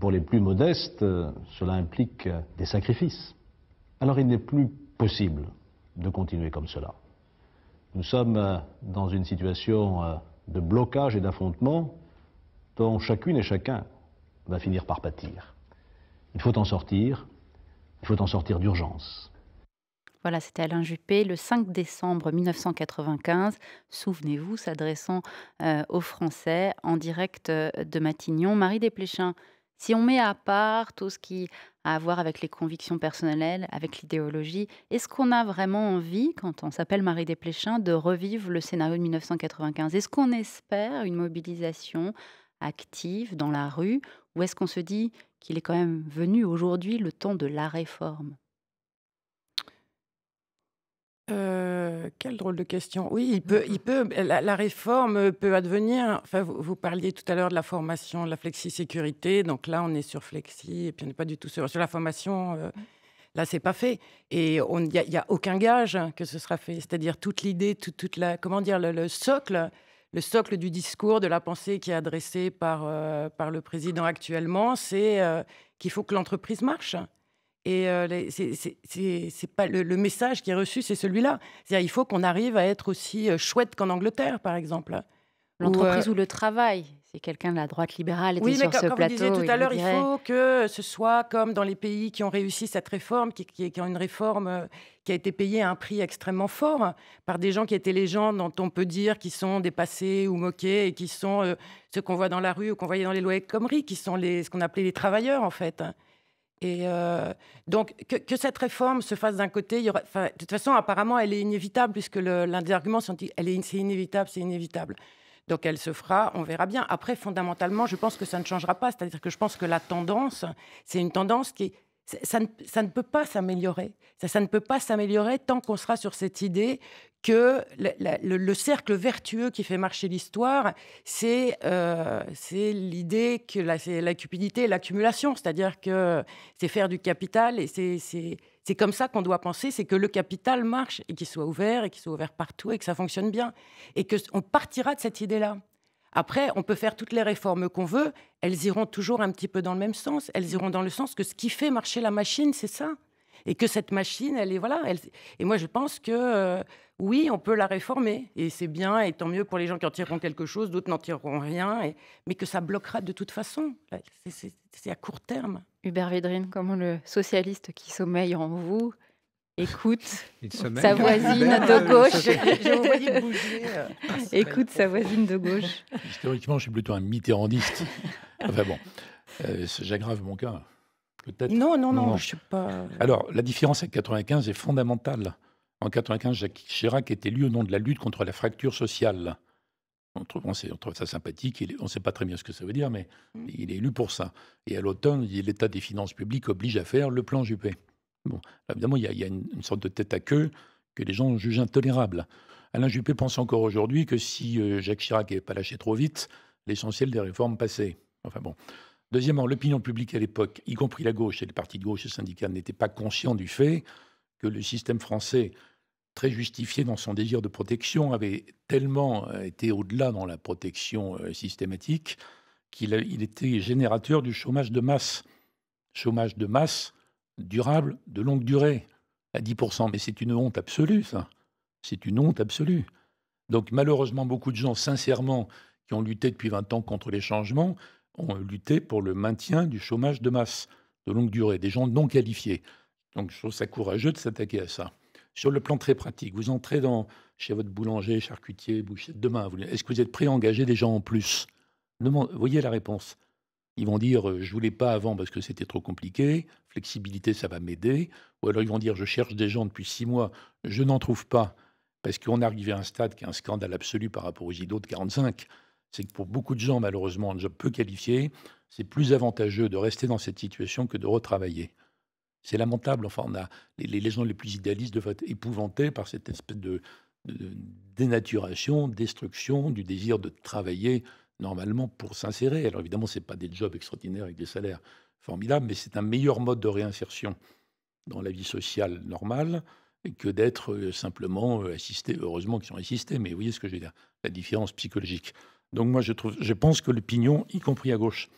Speaker 4: pour les plus modestes, euh, cela implique euh, des sacrifices. Alors il n'est plus possible de continuer comme cela. Nous sommes euh, dans une situation de blocage et d'affrontement dont chacune et chacun va finir par pâtir. Il faut en sortir, il faut en sortir d'urgence.
Speaker 1: Voilà, c'était Alain Juppé le 5 décembre 1995, souvenez-vous, s'adressant euh, aux Français en direct euh, de Matignon. Marie Desplechin, si on met à part tout ce qui a à voir avec les convictions personnelles, avec l'idéologie, est-ce qu'on a vraiment envie, quand on s'appelle Marie Desplechin, de revivre le scénario de 1995 Est-ce qu'on espère une mobilisation active dans la rue ou est-ce qu'on se dit qu'il est quand même venu aujourd'hui le temps de
Speaker 3: la réforme euh, quelle drôle de question. Oui, il mmh. peut, il peut. La, réforme peut advenir. Enfin, vous, parliez tout à l'heure de la formation, de la flexi-sécurité. Donc là, on est sur flexi, et puis on n'est pas du tout sur, la formation. Euh, mmh. là, c'est pas fait, et il n'y a, aucun gage que ce sera fait. C'est-à-dire toute l'idée, toute la, comment dire, le, socle, le socle du discours, de la pensée qui est adressée par euh, par le président actuellement, c'est qu'il faut que l'entreprise marche. Et euh, c'est pas le, message qui est reçu, c'est celui-là. C'est-à-dire, il faut qu'on arrive à être aussi euh, chouette qu'en Angleterre, par exemple. L'entreprise euh, ou le travail. c'est quelqu'un de la droite libérale était oui, mais comme vous disiez tout à l'heure, il faut que ce soit comme dans les pays qui ont réussi cette réforme, qui, ont une réforme qui a été payée à un prix extrêmement fort par des gens qui étaient les gens dont on peut dire qu'ils sont dépassés ou moqués et qui sont ceux qu'on voit dans la rue ou qu'on voyait dans les de Comrie, qui sont les, ce qu'on appelait les travailleurs en fait. Et euh, donc, que, cette réforme se fasse d'un côté, de toute façon, apparemment, elle est inévitable, puisque l'un des arguments, est, c'est inévitable, c'est inévitable. Donc, elle se fera, on verra bien. Après, fondamentalement, je pense que ça ne changera pas. C'est-à-dire que je pense que la tendance, c'est une tendance qui est ça, ne, peut pas s'améliorer. Ça, ne peut pas s'améliorer tant qu'on sera sur cette idée que le, cercle vertueux qui fait marcher l'histoire, c'est euh, l'idée que la, la cupidité et l'accumulation, c'est-à-dire que c'est faire du capital et c'est comme ça qu'on doit penser, c'est que le capital marche et qu'il soit ouvert et qu'il soit ouvert partout et que ça fonctionne bien. Et qu'on partira de cette idée-là. Après, on peut faire toutes les réformes qu'on veut, elles iront toujours un petit peu dans le même sens. Elles iront dans le sens que ce qui fait marcher la machine, c'est ça. Et que cette machine, elle est voilà. et moi, je pense que euh, oui, on peut la réformer, et c'est bien, et tant mieux pour les gens qui en tireront quelque chose, d'autres n'en tireront rien, mais que ça bloquera de toute façon. C'est à court terme. Hubert Védrine, comment le socialiste qui sommeille en vous Écoute sa voisine ah, de ben, gauche.
Speaker 1: Euh, ah,
Speaker 5: Écoute sa voisine de gauche.
Speaker 2: Historiquement, je suis plutôt un mitterrandiste. Enfin bon, euh, j'aggrave mon cas. Non, non, non, non, je ne
Speaker 3: pas. Euh, Alors,
Speaker 2: la différence avec 1995 est fondamentale. En 1995, Jacques Chirac est élu au nom de la lutte contre la fracture sociale. On trouve, ça sympathique, on ne sait pas très bien ce que ça veut dire, mais mm. il est élu pour ça. Et à l'automne, l'état des finances publiques oblige à faire le plan Juppé. Bon, évidemment, il y a, une, sorte de tête à queue que les gens jugent intolérable. Alain Juppé pense encore aujourd'hui que si euh, Jacques Chirac n'avait pas lâché trop vite, l'essentiel des réformes passait. Enfin bon. Deuxièmement, l'opinion publique à l'époque, y compris la gauche et les partis de gauche et syndicats, n'étaient pas conscients du fait que le système français, très justifié dans son désir de protection, avait tellement euh, été au-delà dans la protection euh, systématique qu'il était générateur du chômage de masse. Chômage de masse durable de longue durée à 10%. Mais c'est une honte absolue, ça. C'est une honte absolue. Donc malheureusement, beaucoup de gens, sincèrement, qui ont lutté depuis 20 ans contre les changements, ont lutté pour le maintien du chômage de masse de longue durée, des gens non qualifiés. Donc je trouve ça courageux de s'attaquer à ça. Sur le plan très pratique, vous entrez dans, chez votre boulanger, charcutier, boucher, demain, est-ce que vous êtes prêt à engager des gens en plus Voyez la réponse. Ils vont dire euh, je voulais pas avant parce que c'était trop compliqué, flexibilité ça va m'aider. Ou alors ils vont dire je cherche des gens depuis six mois, je n'en trouve pas parce qu'on est arrivé à un stade qui est un scandale absolu par rapport aux IDO de 45. C'est que pour beaucoup de gens malheureusement un job peu qualifié, c'est plus avantageux de rester dans cette situation que de retravailler. C'est lamentable. Enfin, on a les, les gens les plus idéalistes doivent être épouvantés par cette espèce de, de dénaturation, destruction du désir de travailler normalement pour s'insérer. Alors évidemment, ce n'est pas des jobs extraordinaires avec des salaires formidables, mais c'est un meilleur mode de réinsertion dans la vie sociale normale que d'être euh, simplement euh, assisté. Heureusement qu'ils sont assistés, mais vous voyez ce que je veux dire, la différence psychologique. Donc moi, je, trouve, je pense que l'opinion, y compris à gauche,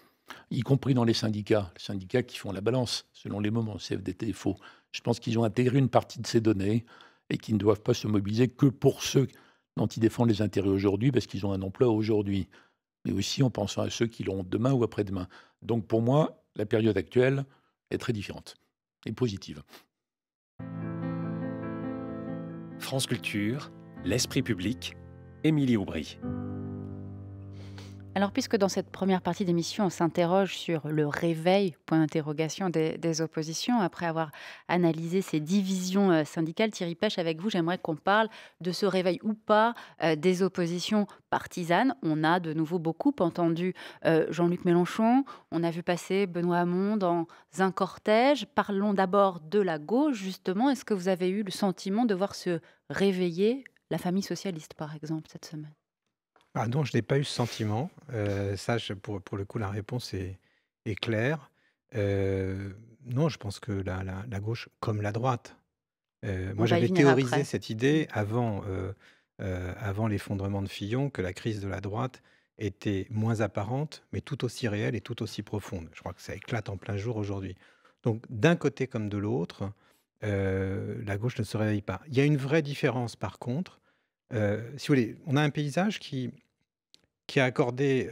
Speaker 2: y compris dans les syndicats, les syndicats qui font la balance selon les moments, CFDT faux, je pense qu'ils ont intégré une partie de ces données et qu'ils ne doivent pas se mobiliser que pour ceux dont ils défendent les intérêts aujourd'hui parce qu'ils ont un emploi aujourd'hui mais aussi en pensant à ceux qui l'ont demain ou après-demain. Donc pour moi, la période actuelle est très différente et positive. France Culture, l'esprit public, Émilie Aubry.
Speaker 1: Alors, puisque dans cette première partie d'émission, on s'interroge sur le réveil, point d'interrogation des, oppositions, après avoir analysé ces divisions euh, syndicales, Thierry Pêche, avec vous, j'aimerais qu'on parle de ce réveil ou pas euh, des oppositions partisanes. On a de nouveau beaucoup entendu euh, Jean-Luc Mélenchon, on a vu passer Benoît Hamon dans un cortège. Parlons d'abord de la gauche, justement. Est-ce que vous avez eu le sentiment de voir se réveiller la famille socialiste, par exemple, cette semaine
Speaker 4: ah, non, je n'ai pas eu ce sentiment. Euh, ça, pour, le coup, la réponse est, claire. Euh, non, je pense que la, gauche, comme la droite, euh, moi j'avais théorisé cette idée mm. avant, avant l'effondrement de Fillon, que la crise de la droite était moins apparente, mais tout aussi réelle et tout aussi profonde. Je crois que ça éclate en plein jour aujourd'hui. Donc d'un côté comme de l'autre, la gauche ne se réveille pas. Il y a une vraie différence par contre. si vous voulez, on a un paysage qui qui a accordé.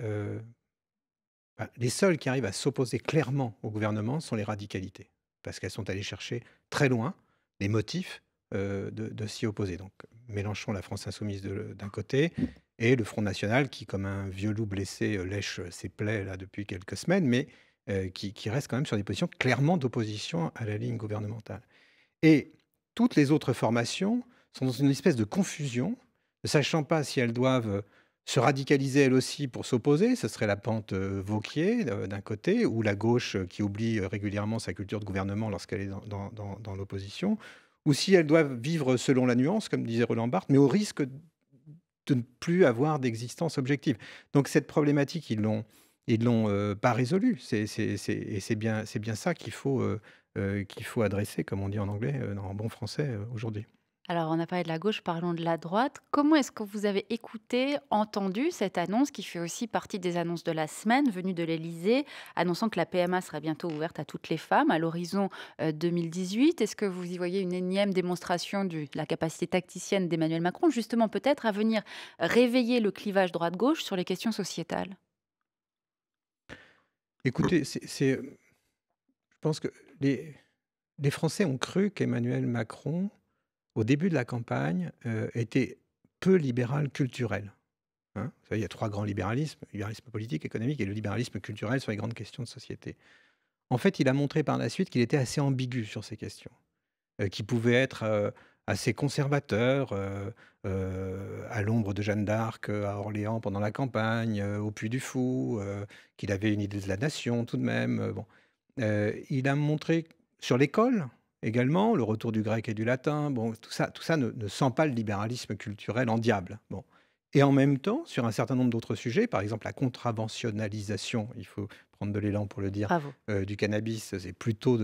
Speaker 4: Bah, les seuls qui arrivent à s'opposer clairement au gouvernement sont les radicalités, parce qu'elles sont allées chercher très loin les motifs de, s'y opposer. Donc Mélenchon, la France insoumise d'un côté, et le Front National qui, comme un vieux loup blessé, lèche ses plaies là depuis quelques semaines, mais qui, qui, reste quand même sur des positions clairement d'opposition à la ligne gouvernementale. Et toutes les autres formations sont dans une espèce de confusion, ne sachant pas si elles doivent se radicaliser elle aussi pour s'opposer. Ce serait la pente euh, Vauquier euh, d'un côté, ou la gauche euh, qui oublie régulièrement sa culture de gouvernement lorsqu'elle est dans, l'opposition, ou si elles doivent vivre selon la nuance, comme disait Roland Barthes, mais au risque de ne plus avoir d'existence objective. Donc cette problématique, ils l'ont ils l'ont pas résolue. C'est et c'est bien c'est bien ça qu'il faut qu'il faut adresser, comme on dit en anglais, en bon français aujourd'hui.
Speaker 1: Alors, on a parlé de la gauche, parlons de la droite. Comment est-ce que vous avez écouté, entendu cette annonce qui fait aussi partie des annonces de la semaine venue de l'Elysée, annonçant que la PMA sera bientôt ouverte à toutes les femmes à l'horizon 2018 euh, Est-ce que vous y voyez une énième démonstration de la capacité tacticienne d'Emmanuel Macron, justement peut-être à venir réveiller le clivage droite-gauche sur les questions sociétales
Speaker 4: Écoutez, je pense que les Français ont cru qu'Emmanuel Macron au début de la campagne, euh, était peu libéral culturel. Hein. il y a trois grands libéralismes, le libéralisme politique, économique et le libéralisme culturel sur les grandes questions de société. En fait, il a montré par la suite qu'il était assez ambigu sur ces questions, euh, qu'il pouvait être euh, assez conservateur, à l'ombre de Jeanne d'Arc à Orléans pendant la campagne, au Puy du Fou, qu'il avait une idée de la nation tout de même. bon. il a montré sur l'école, également, le retour du grec et du latin. Bon, tout ça, tout ça ne, sent pas le libéralisme culturel en diable. Bon. Et en même temps, sur un certain nombre d'autres sujets, par exemple la contraventionnalisation, il faut prendre de l'élan pour le dire, euh, du cannabis, c'est plutôt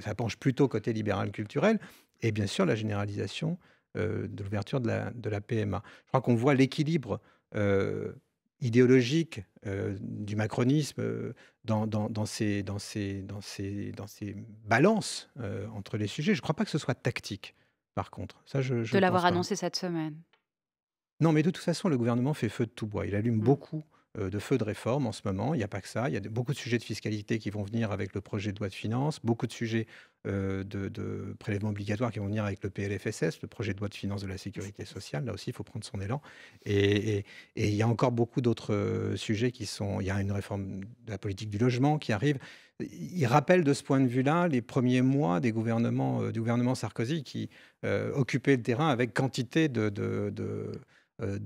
Speaker 4: ça penche plutôt côté libéral culturel, et bien sûr la généralisation euh, de l'ouverture de la, de la, PMA. Je crois qu'on voit l'équilibre euh, idéologique euh, du macronisme euh, dans, dans, ces, dans, ces, dans, ces, dans ces balances euh, entre les sujets. Je ne crois pas que ce soit tactique, par contre. Ça, je, de l'avoir annoncé cette semaine. Non, mais de toute façon, le gouvernement fait feu de tout bois. Il allume mmh. beaucoup euh, de feux de réforme en ce moment. Il n'y a pas que ça. Il y a beaucoup de sujets de fiscalité qui vont venir avec le projet de loi de finances, beaucoup de sujets euh, de, prélèvements obligatoires qui vont venir avec le PLFSS, le projet de loi de finances de la sécurité sociale. Là aussi, il faut prendre son élan. Et, il y a encore beaucoup d'autres euh, sujets qui sont. Il y a une réforme de la politique du logement qui arrive. Il rappelle de ce point de vue-là les premiers mois des gouvernements, du gouvernement Sarkozy qui occupait le terrain avec quantité de euh,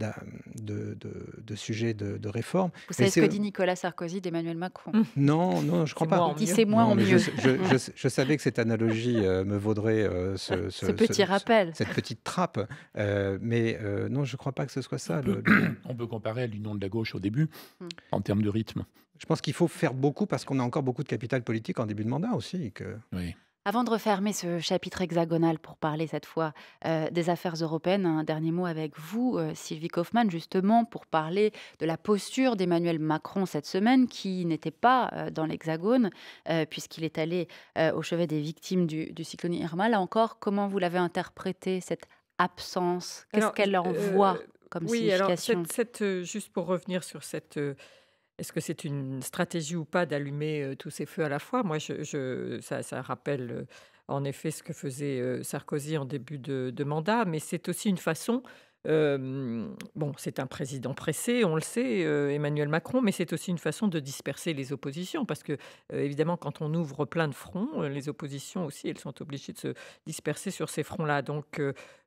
Speaker 4: de, sujets de, réforme. Vous savez ce que dit
Speaker 1: Nicolas Sarkozy d'Emmanuel Macron
Speaker 4: Non, non, je crois pas. Il c'est moi en mieux. Je, savais que cette analogie euh, me vaudrait euh, ce, petit rappel. cette petite trappe. mais non, je ne crois pas que ce soit ça. On peut comparer à l'union de la gauche au début, hmm. en termes de rythme. Je pense qu'il faut faire beaucoup parce qu'on a encore beaucoup de capital politique en début de mandat aussi. Que... Oui.
Speaker 1: Avant de refermer ce chapitre hexagonal pour parler cette fois euh, des affaires européennes, un dernier mot avec vous, euh, Sylvie Kaufmann, justement, pour parler de la posture d'Emmanuel Macron cette semaine, qui n'était pas euh, dans l'hexagone, puisqu'il est allé au chevet des victimes du, cyclone Irma. Là encore, comment vous l'avez interprété, cette absence Qu'est-ce qu'elle envoie comme oui, alors
Speaker 5: Juste pour revenir sur cette est-ce que c'est une stratégie ou pas d'allumer euh, tous ces feux à la fois Moi, je, ça, rappelle euh, en effet ce que faisait euh, Sarkozy en début de mandat, mais c'est aussi une façon bon, c'est un président pressé, on le sait, Emmanuel Macron, mais c'est aussi une façon de disperser les oppositions, parce que évidemment, quand on ouvre plein de fronts, les oppositions aussi, elles sont obligées de se disperser sur ces fronts-là. Donc,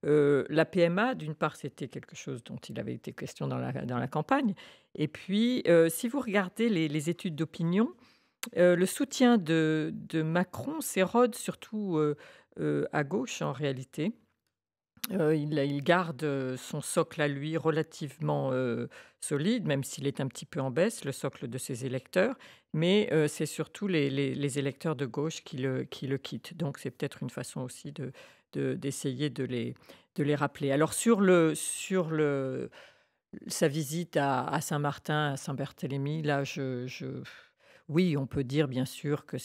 Speaker 5: la PMA, d'une part, c'était quelque chose dont il avait été question dans la, campagne, et puis, si vous regardez les, études d'opinion, le soutien de, de Macron s'érode surtout à gauche en réalité. Euh, il, garde euh, son socle à lui relativement euh, solide, même s'il est un petit peu en baisse, le socle de ses électeurs. Mais c'est surtout les, électeurs de gauche qui le, quittent. Donc c'est peut-être une façon aussi d'essayer de, les, rappeler. Alors sur, sa visite à, Saint-Martin, à Saint-Barthélemy, là, oui, on peut dire bien sûr que,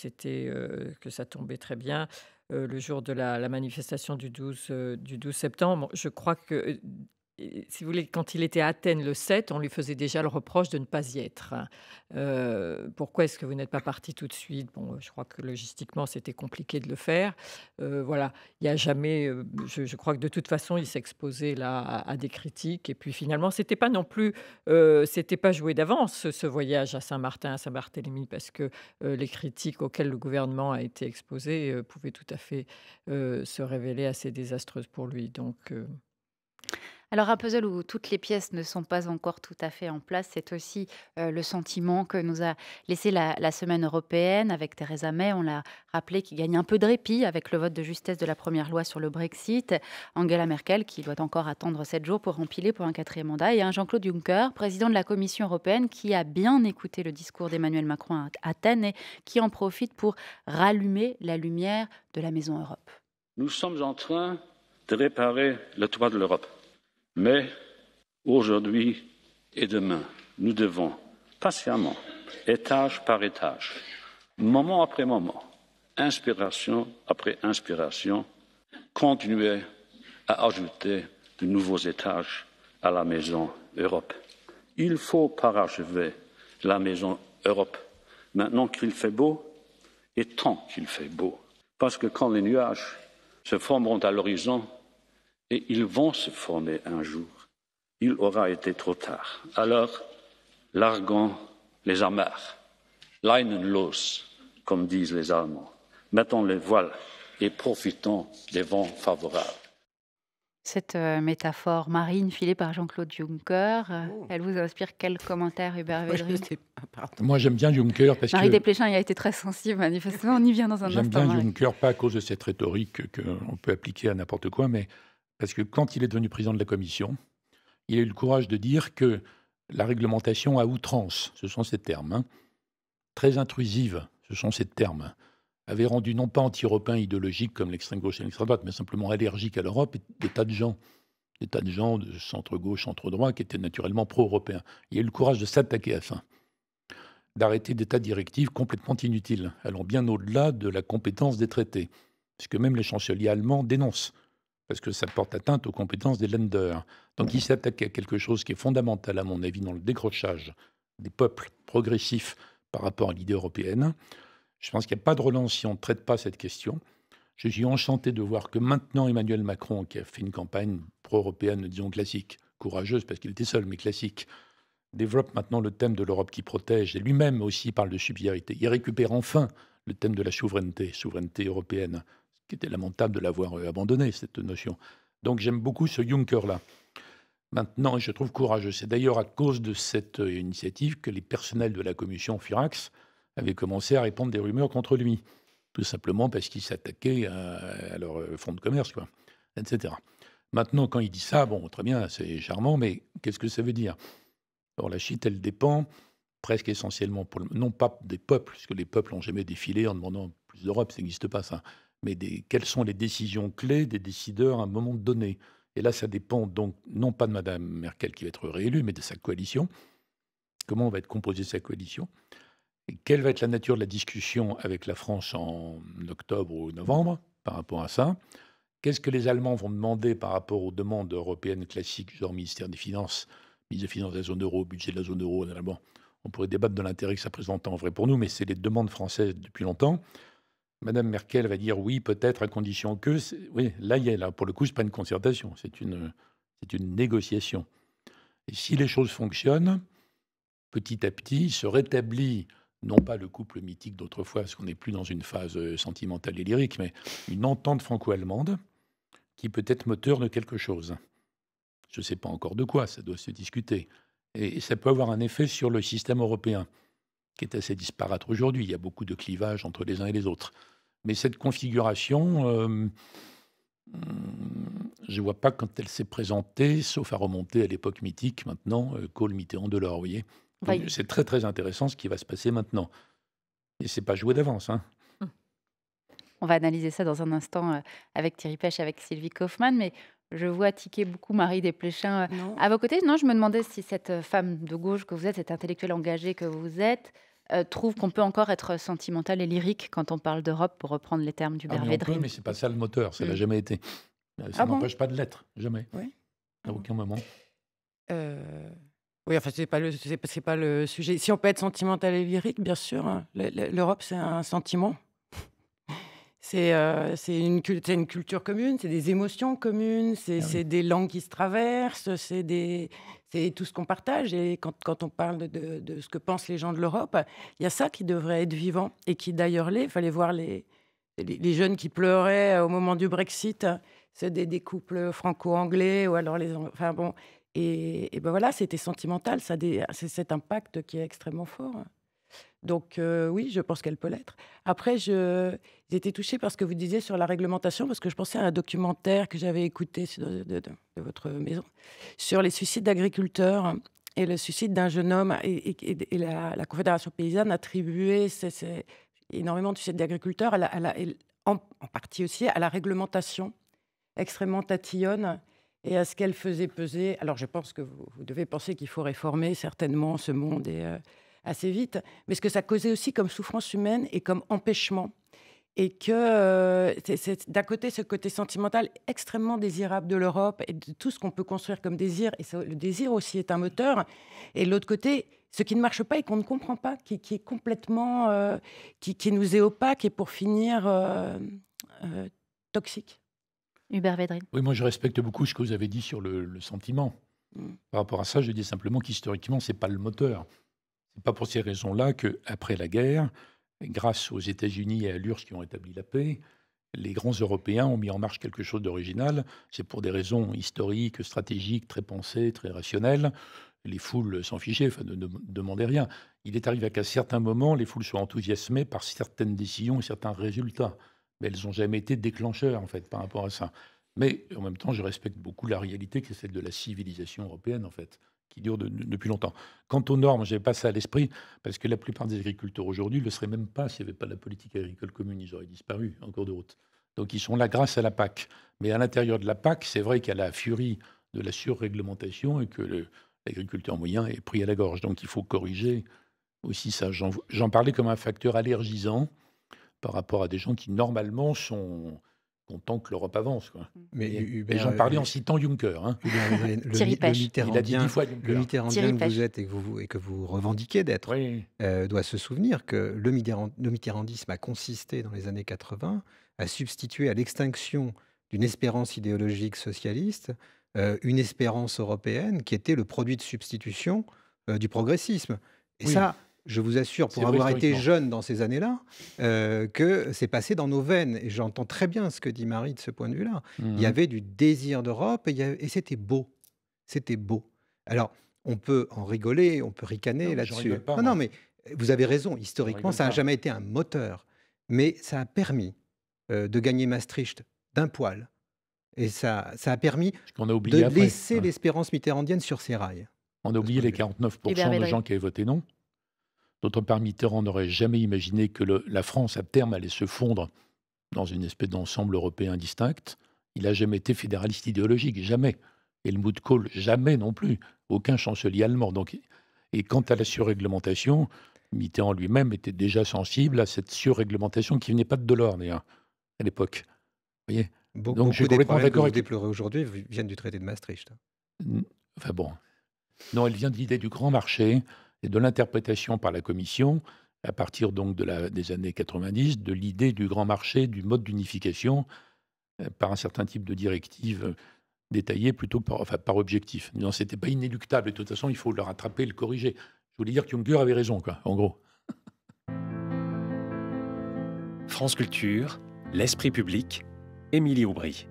Speaker 5: que ça tombait très bien. Euh, le jour de la, manifestation du 12, euh, du 12 septembre. Je crois que euh, si vous voulez, quand il était à Athènes le 7, on lui faisait déjà le reproche de ne pas y être. Euh, pourquoi est-ce que vous n'êtes pas parti tout de suite Bon, je crois que logistiquement, c'était compliqué de le faire. Euh, voilà, il n'y a jamais. Euh, je, crois que de toute façon, il s'exposait là à, des critiques. Et puis finalement, c'était pas non plus. c'était pas joué d'avance ce voyage à Saint-Martin, à Saint-Barthélemy, parce que les critiques auxquelles le gouvernement a été exposé pouvaient tout à fait se révéler assez désastreuses pour lui. Donc.
Speaker 1: Alors un puzzle où toutes les pièces ne sont pas encore tout à fait en place, c'est aussi le sentiment que nous a laissé la, semaine européenne avec Theresa May. On l'a rappelé qui gagne un peu de répit avec le vote de justesse de la première loi sur le Brexit. Angela Merkel qui doit encore attendre sept jours pour empiler pour un quatrième mandat. Et Jean-Claude Juncker, président de la Commission européenne, qui a bien écouté le discours d'Emmanuel Macron à Athènes et qui en profite pour rallumer la lumière de la Maison
Speaker 2: Europe. Nous sommes en train de réparer le toit de l'Europe. Mais aujourd'hui et demain, nous devons patiemment, étage par étage, moment après moment, inspiration après inspiration, continuer à ajouter de nouveaux étages à la maison Europe. Il faut parachever la maison Europe maintenant qu'il fait beau et tant qu'il fait beau. Parce que quand les nuages se formeront à l'horizon, et ils vont se former un jour. Il aura été trop tard. Alors, larguons les amarres, leinen los, comme disent les Allemands. Mettons les voiles et profitons des vents favorables.
Speaker 1: Cette euh, métaphore marine filée par Jean-Claude Juncker, euh, oh. elle vous inspire quel commentaire, Hubert Védrine
Speaker 2: Moi, j'aime bien Juncker parce Marie que... Desplechin
Speaker 1: y a été très sensible, manifestement. On y vient dans un instant. J'aime bien
Speaker 2: Juncker, pas à cause de cette rhétorique qu'on peut appliquer à n'importe quoi, mais parce que quand il est devenu président de la Commission, il a eu le courage de dire que la réglementation à outrance, ce sont ces termes, hein, très intrusive, ce sont ces termes, avait rendu non pas anti-européen idéologique comme l'extrême gauche et l'extrême droite, mais simplement allergique à l'Europe et des tas de gens, des tas de gens de centre-gauche, centre-droit qui étaient naturellement pro-européens. Il a eu le courage de s'attaquer à ça, d'arrêter des tas de directives complètement inutiles, allant bien au-delà de la compétence des traités, ce que même les chanceliers allemands dénoncent parce que ça porte atteinte aux compétences des lenders. Donc il s'attaque à quelque chose qui est fondamental, à mon avis, dans le décrochage des peuples progressifs par rapport à l'idée européenne. Je pense qu'il n'y a pas de relance si on ne traite pas cette question. Je suis enchanté de voir que maintenant Emmanuel Macron, qui a fait une campagne pro-européenne, disons classique, courageuse parce qu'il était seul, mais classique, développe maintenant le thème de l'Europe qui protège et lui-même aussi parle de subsidiarité. Il récupère enfin le thème de la souveraineté, souveraineté européenne, qui était lamentable de l'avoir euh, abandonné, cette notion. Donc j'aime beaucoup ce Juncker-là. Maintenant, je trouve courageux. C'est d'ailleurs à cause de cette euh, initiative que les personnels de la commission Firax avaient commencé à répondre des rumeurs contre lui. Tout simplement parce qu'il s'attaquaient à, leur euh, fonds de commerce, quoi, etc. Maintenant, quand il dit ça, bon, très bien, c'est charmant, mais qu'est-ce que ça veut dire Alors la Chite, elle dépend presque essentiellement, non pas des peuples, puisque les peuples n'ont jamais défilé en demandant plus d'Europe, ça n'existe pas, ça mais quelles sont les décisions clés des décideurs à un moment donné. Et là, ça dépend donc non pas de Mme Merkel qui va être réélue, mais de sa coalition. Comment va être composée sa coalition Quelle va être la nature de la discussion avec la France en octobre ou novembre par rapport à ça Qu'est-ce que les Allemands vont demander par rapport aux demandes européennes classiques du ministère des Finances, ministre des Finances de la zone euro, budget de la zone euro en On pourrait débattre de l'intérêt que ça présente en vrai pour nous, mais c'est les demandes françaises depuis longtemps. Madame Merkel va dire oui, peut-être, à condition que. Oui, là, il y a, là, pour le coup, ce n'est pas une concertation, c'est une, c'est une négociation. Et si les choses fonctionnent, petit à petit, se rétablit non pas le couple mythique d'autrefois, parce qu'on n'est plus dans une phase sentimentale et lyrique, mais une entente franco-allemande qui peut être moteur de quelque chose. Je ne sais pas encore de quoi, ça doit se discuter. Et ça peut avoir un effet sur le système européen qui est assez disparate aujourd'hui. Il y a beaucoup de clivages entre les uns et les autres. Mais cette configuration, euh, je ne vois pas quand elle s'est présentée, sauf à remonter à l'époque mythique maintenant, euh, Cole, Mitterrand, Delors, vous voyez. C'est très très intéressant ce qui va se passer maintenant. Et c'est pas joué d'avance. Hein.
Speaker 1: On va analyser ça dans un instant euh, avec Thierry Pêche, avec Sylvie Kaufmann, mais je vois tiquer beaucoup Marie Desplechin à vos côtés. Non, je me demandais si cette femme de gauche que vous êtes, cette intellectuelle engagée que vous êtes, euh, trouve qu'on peut encore être sentimental et lyrique quand on parle d'Europe, pour reprendre les termes du ah, peut, mais, ce
Speaker 2: c'est pas ça le moteur, ça n'a mm. jamais été. Euh, ça ah n'empêche pas de l'être, jamais. Oui. À aucun moment.
Speaker 3: Euh, oui, enfin, ce n'est pas, le, pas le sujet. Si on peut être sentimental et lyrique, bien sûr, hein. l'Europe, c'est un sentiment. C'est c'est une, une, culture commune, c'est des émotions communes, c'est ah des langues qui se traversent, c'est des, c'est tout ce qu'on partage. Et quand, on parle de, ce que pensent les gens de l'Europe, il y a ça qui devrait être vivant et qui d'ailleurs l'est. Il fallait voir les, les, jeunes qui pleuraient au moment du Brexit. C'est des, couples franco-anglais ou alors les. Enfin bon. Et, ben voilà, c'était sentimental. c'est cet impact qui est extrêmement fort. Donc euh, oui, je pense qu'elle peut l'être. Après, je, J'étais été touchée par ce que vous disiez sur la réglementation, parce que je pensais à un documentaire que j'avais écouté de, votre maison sur les suicides d'agriculteurs et le suicide d'un jeune homme. Et, la, Confédération paysanne attribuait énormément de suicides d'agriculteurs, en, partie aussi à la réglementation extrêmement tatillonne et à ce qu'elle faisait peser. Alors je pense que vous, devez penser qu'il faut réformer certainement ce monde euh, assez vite, mais ce que ça causait aussi comme souffrance humaine et comme empêchement et que euh, c'est d'un côté ce côté sentimental extrêmement désirable de l'Europe et de tout ce qu'on peut construire comme désir, et le désir aussi est un moteur, et de l'autre côté ce qui ne marche pas et qu'on ne comprend pas, qui, est complètement, euh, qui, qui, nous est opaque et pour finir euh, toxique. Hubert Védrine.
Speaker 2: Oui, moi je respecte beaucoup ce que vous avez dit sur le, sentiment. Mm. Par rapport à ça, je dis simplement qu'historiquement, ce n'est pas le moteur. Ce n'est pas pour ces raisons-là qu'après la guerre, grâce aux États-Unis et à l'URSS qui ont établi la paix, les grands Européens ont mis en marche quelque chose d'original. C'est pour des raisons historiques, stratégiques, très pensées, très rationnelles. Les foules s'en fichaient, enfin, ne, demandaient rien. Il est arrivé qu'à certains moments, les foules soient enthousiasmées par certaines décisions et certains résultats. Mais elles n'ont jamais été déclencheurs, en fait, par rapport à ça. Mais en même temps, je respecte beaucoup la réalité qui est celle de la civilisation européenne, en fait dure depuis longtemps. Quant aux normes, je n'avais pas ça à l'esprit, parce que la plupart des agriculteurs aujourd'hui ne le seraient même pas s'il n'y avait pas la politique agricole commune, ils auraient disparu en cours de route. Donc ils sont là grâce à la PAC. Mais à l'intérieur de la PAC, c'est vrai qu'il y a la furie de la surréglementation et que l'agriculteur moyen est pris à la gorge. Donc il faut corriger aussi ça. J'en parlais comme un facteur allergisant par rapport à des gens qui normalement sont
Speaker 4: content que l'Europe avance. Mm. Mais j'en parlais euh, en
Speaker 2: citant Juncker. Hein.
Speaker 4: le, Thierry le que vous êtes et que vous, et que vous revendiquez d'être euh, doit se souvenir que le, Mitterrand, mitterrandisme a consisté dans les années 80 à substituer à l'extinction d'une espérance idéologique socialiste euh, une espérance européenne qui était le produit de substitution du progressisme. Et ça, je vous assure, pour avoir été jeune dans ces années-là, euh, que c'est passé dans nos veines. Et j'entends très bien ce que dit Marie de ce point de vue-là. Il y mhm. avait du désir d'Europe et, c'était beau. C'était beau. Alors, on peut en rigoler, on peut ricaner là-dessus. Non, non, mais vous avez raison. Historiquement, ça n'a jamais été un moteur. Mais ça a permis euh, de gagner Maastricht d'un poil. Et ça, ça a permis de laisser l'espérance mitterrandienne sur ses rails.
Speaker 2: On a oublié les 49% eh de gens qui avaient voté non. D'autre part, Mitterrand n'aurait jamais imaginé que la France, à terme, allait se fondre dans une espèce d'ensemble européen distinct. Il n'a jamais été fédéraliste idéologique, jamais. Et Helmut Kohl, jamais non plus. Aucun chancelier allemand. Donc, et quant à la surréglementation, Mitterrand lui-même était déjà sensible à cette surréglementation qui venait pas de Delors, d'ailleurs, à l'époque. Vous voyez Beaucoup, Donc, je suis pas d'accord.
Speaker 4: aujourd'hui viennent du traité de Maastricht.
Speaker 2: Enfin bon. Non, elle vient de l'idée du grand marché et de l'interprétation par la Commission, à partir donc de la, des années 90, de l'idée du grand marché, du mode d'unification, euh, par un certain type de directive euh, détaillée plutôt par, objectif. Non, c'était pas inéluctable, et de toute façon, il faut le rattraper, le corriger. Je voulais dire que Juncker avait raison, quoi, en gros. France Culture, l'esprit public, Émilie Aubry.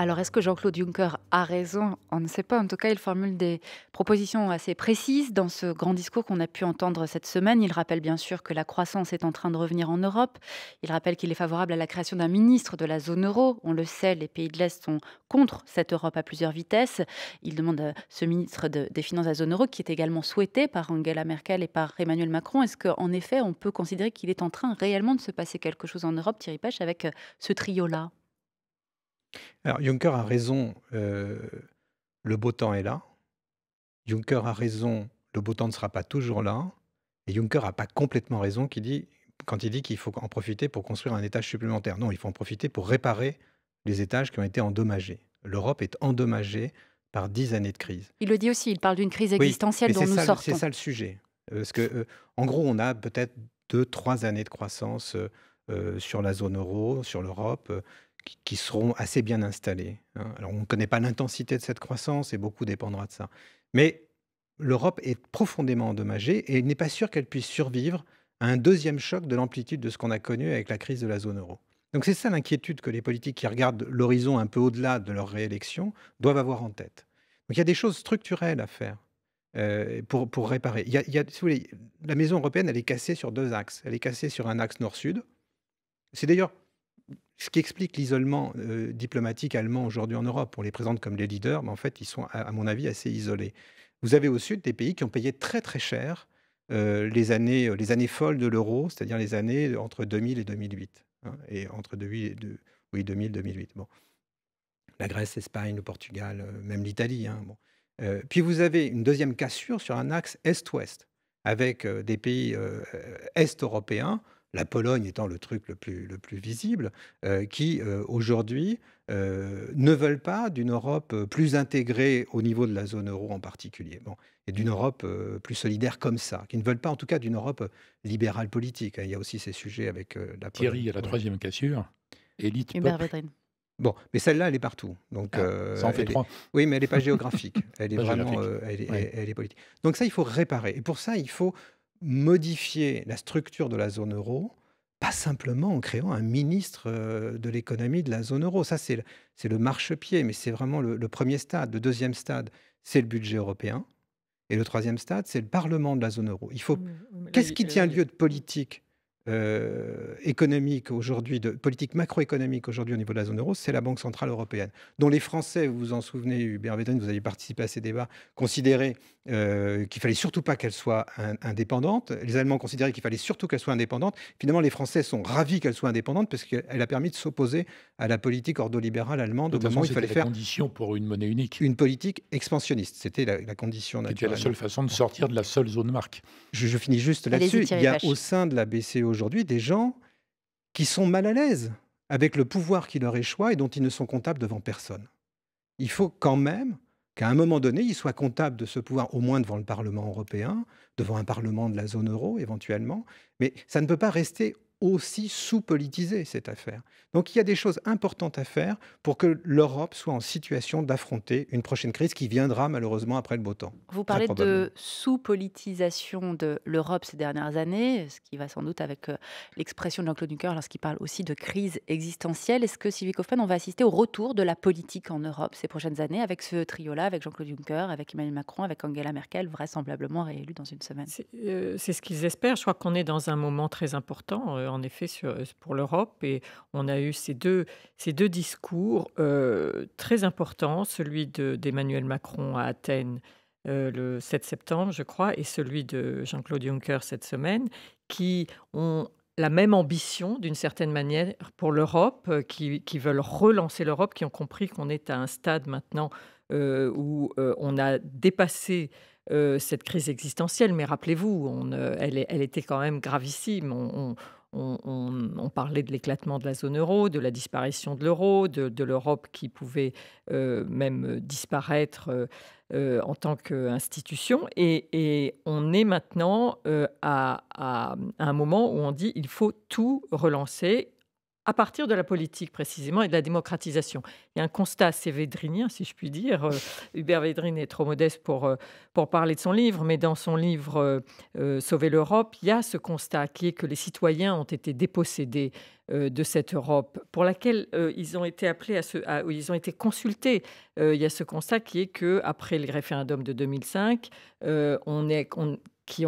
Speaker 1: Alors est-ce que Jean-Claude Juncker a raison On ne sait pas. En tout cas, il formule des propositions assez précises dans ce grand discours qu'on a pu entendre cette semaine. Il rappelle bien sûr que la croissance est en train de revenir en Europe. Il rappelle qu'il est favorable à la création d'un ministre de la zone euro. On le sait, les pays de l'Est sont contre cette Europe à plusieurs vitesses. Il demande à ce ministre des Finances de la zone euro, qui est également souhaité par Angela Merkel et par Emmanuel Macron. Est-ce qu'en effet, on peut considérer qu'il est en train réellement de se passer quelque chose en Europe, Thierry Pêche, avec ce trio-là
Speaker 4: alors Juncker a raison, euh, le beau temps est là. Juncker a raison, le beau temps ne sera pas toujours là. Et Juncker n'a pas complètement raison dit, quand il dit qu'il faut en profiter pour construire un étage supplémentaire. Non, il faut en profiter pour réparer les étages qui ont été endommagés. L'Europe est endommagée par dix années de crise.
Speaker 1: Il le dit aussi, il parle d'une crise existentielle dont nous sortons. C'est ça
Speaker 4: le sujet. Euh, parce que, euh, en gros, on a peut-être deux, trois années de croissance sur la zone euro, sur l'Europe qui, seront assez bien installés. Hein. Alors, on ne connaît pas l'intensité de cette croissance et beaucoup dépendra de ça. Mais l'Europe est profondément endommagée et il n'est pas sûr qu'elle puisse survivre à un deuxième choc de l'amplitude de ce qu'on a connu avec la crise de la zone euro. Donc c'est ça l'inquiétude que les politiques qui regardent l'horizon un peu au-delà de leur réélection doivent avoir en tête. Donc il y a des choses structurelles à faire euh, pour, pour, réparer. Il il y vous la maison européenne, elle est cassée sur deux axes. Elle est cassée sur un axe nord-sud. C'est d'ailleurs ce qui explique l'isolement euh, diplomatique allemand aujourd'hui en Europe. On les présente comme les leaders, mais ben, en fait, ils sont, à, mon avis, assez isolés. Vous avez au sud des pays qui ont payé très très cher euh, les, années, euh, les années folles de l'euro, c'est-à-dire les années entre 2000 et 2008. Hein, et entre 2000 et 2008. Bon. La Grèce, l'Espagne, le Portugal, même l'Italie. Hein, bon. puis vous avez une deuxième cassure sur un axe est-ouest, avec des pays est-européens la Pologne étant le truc le plus, le plus visible, euh, qui euh, aujourd'hui euh, ne veulent pas d'une Europe plus intégrée au niveau de la zone euro en particulier, bon, et d'une Europe plus solidaire comme ça, qui ne veulent pas en tout cas d'une Europe libérale politique. Hein. Il y a aussi ces sujets avec la Pologne. Thierry, à la troisième cassure, élite Bon, mais celle-là, elle est partout. Donc, ah, ça en fait trois. Oui, mais elle n'est pas géographique. Elle est vraiment, elle, est politique. Donc ça, il faut réparer. Et pour ça, il faut modifier la structure de la zone euro, pas simplement en créant un ministre euh, de l'économie de la zone euro. Ça, c'est le, marchepied, mais c'est vraiment le, le premier stade. Le deuxième stade, c'est le budget européen. Et le troisième stade, c'est le Parlement de la zone euro. Il faut. Mmh, mmh, mmh. Qu'est-ce qui tient lieu de politique euh, économique aujourd'hui, de politique macroéconomique aujourd'hui au niveau de la zone euro, c'est la Banque centrale européenne, dont les Français, vous vous en souvenez, Hubert Védrine, vous avez participé à ces débats, considéraient qu'il euh, qu'il fallait surtout pas qu'elle soit indépendante. Les Allemands considéraient qu'il fallait surtout qu'elle soit indépendante. Finalement, les Français sont ravis qu'elle soit indépendante parce qu'elle a permis de s'opposer à la politique ordolibérale allemande au moment où il fallait la faire
Speaker 2: condition pour une monnaie unique, une politique
Speaker 4: expansionniste. C'était la, condition naturelle. C'était la seule façon de sortir de la seule zone marque. Je, je finis juste là-dessus. Il y a au sein de la BCE aujourd'hui des gens qui sont mal à l'aise avec le pouvoir qui leur échoit et dont ils ne sont comptables devant personne. Il faut quand même qu'à un moment donné, ils soient comptables de ce pouvoir, au moins devant le Parlement européen, devant un Parlement de la zone euro éventuellement, mais ça ne peut pas rester aussi sous-politiser cette affaire. Donc il y a des choses importantes à faire pour que l'Europe soit en situation d'affronter une prochaine crise qui viendra malheureusement après le beau temps. Vous parlez de
Speaker 1: sous-politisation de l'Europe ces dernières années, ce qui va sans doute avec euh, l'expression de Jean-Claude Juncker lorsqu'il parle aussi de crise existentielle. Est-ce que Sylvie Kaufmann, on va assister au retour de la politique en Europe ces prochaines années avec ce trio-là, avec Jean-Claude Juncker, avec Emmanuel Macron, avec Angela Merkel, vraisemblablement réélue dans une semaine euh,
Speaker 5: C'est ce qu'ils espèrent. Je crois qu'on est dans un moment très important. Euh, en effet, sur, euh, pour l'Europe. Et on a eu ces deux, ces deux discours euh, très importants, celui d'Emmanuel Macron à Athènes euh, le 7 septembre, je crois, et celui de Jean-Claude Juncker cette semaine, qui ont la même ambition, d'une certaine manière, pour l'Europe, qui, veulent relancer l'Europe, qui ont compris qu'on est à un stade maintenant où on a dépassé cette crise existentielle. Mais rappelez-vous, elle, elle, était quand même gravissime. on, on, parlait de l'éclatement de la zone euro, de la disparition de l'euro, de, l'Europe qui pouvait euh, même disparaître euh, euh, en tant qu'institution. Et, on est maintenant à, un moment où on dit il faut tout relancer à partir de la politique précisément et de la démocratisation. Il y a un constat assez si je puis dire. Euh, Hubert Védrine est trop modeste pour, euh, pour parler de son livre, mais dans son livre euh, Sauver l'Europe, il y a ce constat qui est que les citoyens ont été dépossédés de cette Europe pour laquelle ils ont été appelés à se, ils ont été consultés. il y a ce constat qui est que après le référendum de 2005, on est, ont, qui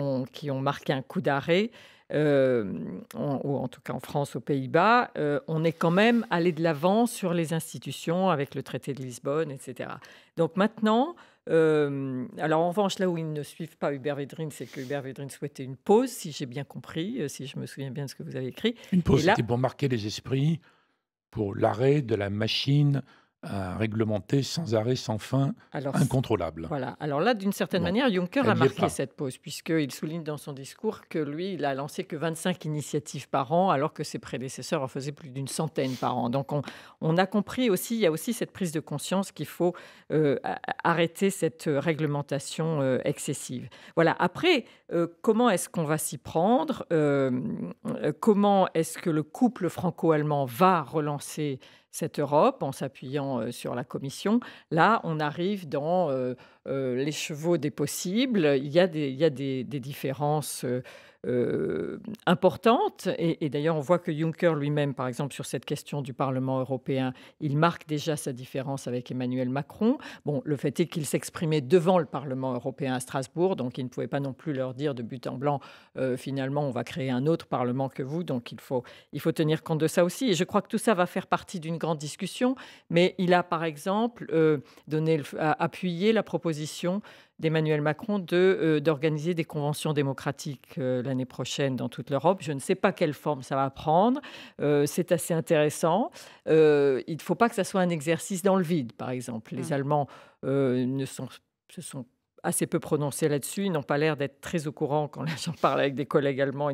Speaker 5: ont marqué un coup d'arrêt. Euh, ou en tout cas en France, aux Pays-Bas, euh, on est quand même allé de l'avant sur les institutions avec le traité de Lisbonne, etc. Donc maintenant, euh, alors en revanche, là où ils ne suivent pas Hubert Védrine, c'est que Hubert Védrine souhaitait une pause, si j'ai bien compris, si je me souviens bien de ce que vous avez écrit. Une pause, c'était
Speaker 2: pour marquer les esprits, pour l'arrêt de la machine à réglementer sans arrêt, sans fin, incontrôlable. Voilà.
Speaker 5: Alors là, d'une certaine manière, Juncker a marqué cette pause, puisqu'il souligne dans son discours que lui, il a lancé que 25 initiatives par an, alors que ses prédécesseurs en faisaient plus d'une centaine par an. Donc on, a compris aussi, il y a aussi cette prise de conscience qu'il faut euh, arrêter cette euh, réglementation euh, excessive. Voilà. Après, comment est-ce qu'on va s'y prendre Comment est-ce que le couple franco-allemand va relancer cette Europe en s'appuyant sur la Commission. Là, on arrive dans les chevaux des possibles. Il y a des, il y des, des différences. Euh, importante. Et, d'ailleurs, on voit que Juncker lui-même, par exemple, sur cette question du Parlement européen, il marque déjà sa différence avec Emmanuel Macron. Bon, le fait est qu'il s'exprimait devant le Parlement européen à Strasbourg, donc il ne pouvait pas non plus leur dire de but en blanc, euh, finalement, on va créer un autre Parlement que vous, donc il faut, il faut tenir compte de ça aussi. Et je crois que tout ça va faire partie d'une grande discussion, mais il a, par exemple, euh, donné, appuyé la proposition d'Emmanuel Macron d'organiser de, euh, d'organiser des conventions démocratiques euh, l'année prochaine dans toute l'Europe. Je ne sais pas quelle forme ça va prendre. Euh, c'est assez intéressant. il ne faut pas que ça soit un exercice dans le vide, par exemple. Les mmh. Allemands ne sont, se sont pas assez peu prononcés là-dessus. Ils n'ont pas l'air d'être très au courant quand j'en parle avec des collègues allemands.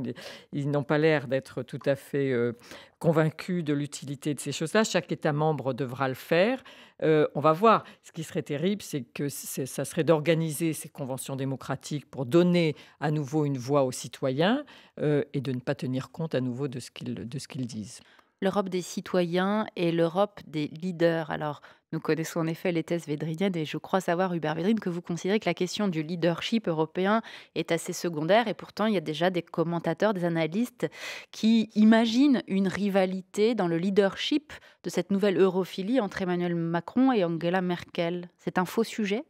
Speaker 5: Ils, n'ont pas l'air d'être tout à fait euh, convaincus de l'utilité de ces choses-là. Chaque État membre devra le faire. Euh, on va voir. Ce qui serait terrible, c'est que ça serait d'organiser ces conventions démocratiques pour donner à nouveau une voix aux citoyens euh, et de ne pas tenir compte à nouveau de ce qu'ils disent
Speaker 1: l'Europe des citoyens et l'Europe des leaders. Alors, nous connaissons en effet les thèses védriniennes et je crois savoir, Hubert Védrine, que vous considérez que la question du leadership européen est assez secondaire et pourtant il y a déjà des commentateurs, des analystes qui imaginent une rivalité dans le leadership de cette nouvelle europhilie entre Emmanuel Macron et Angela Merkel. C'est un faux sujet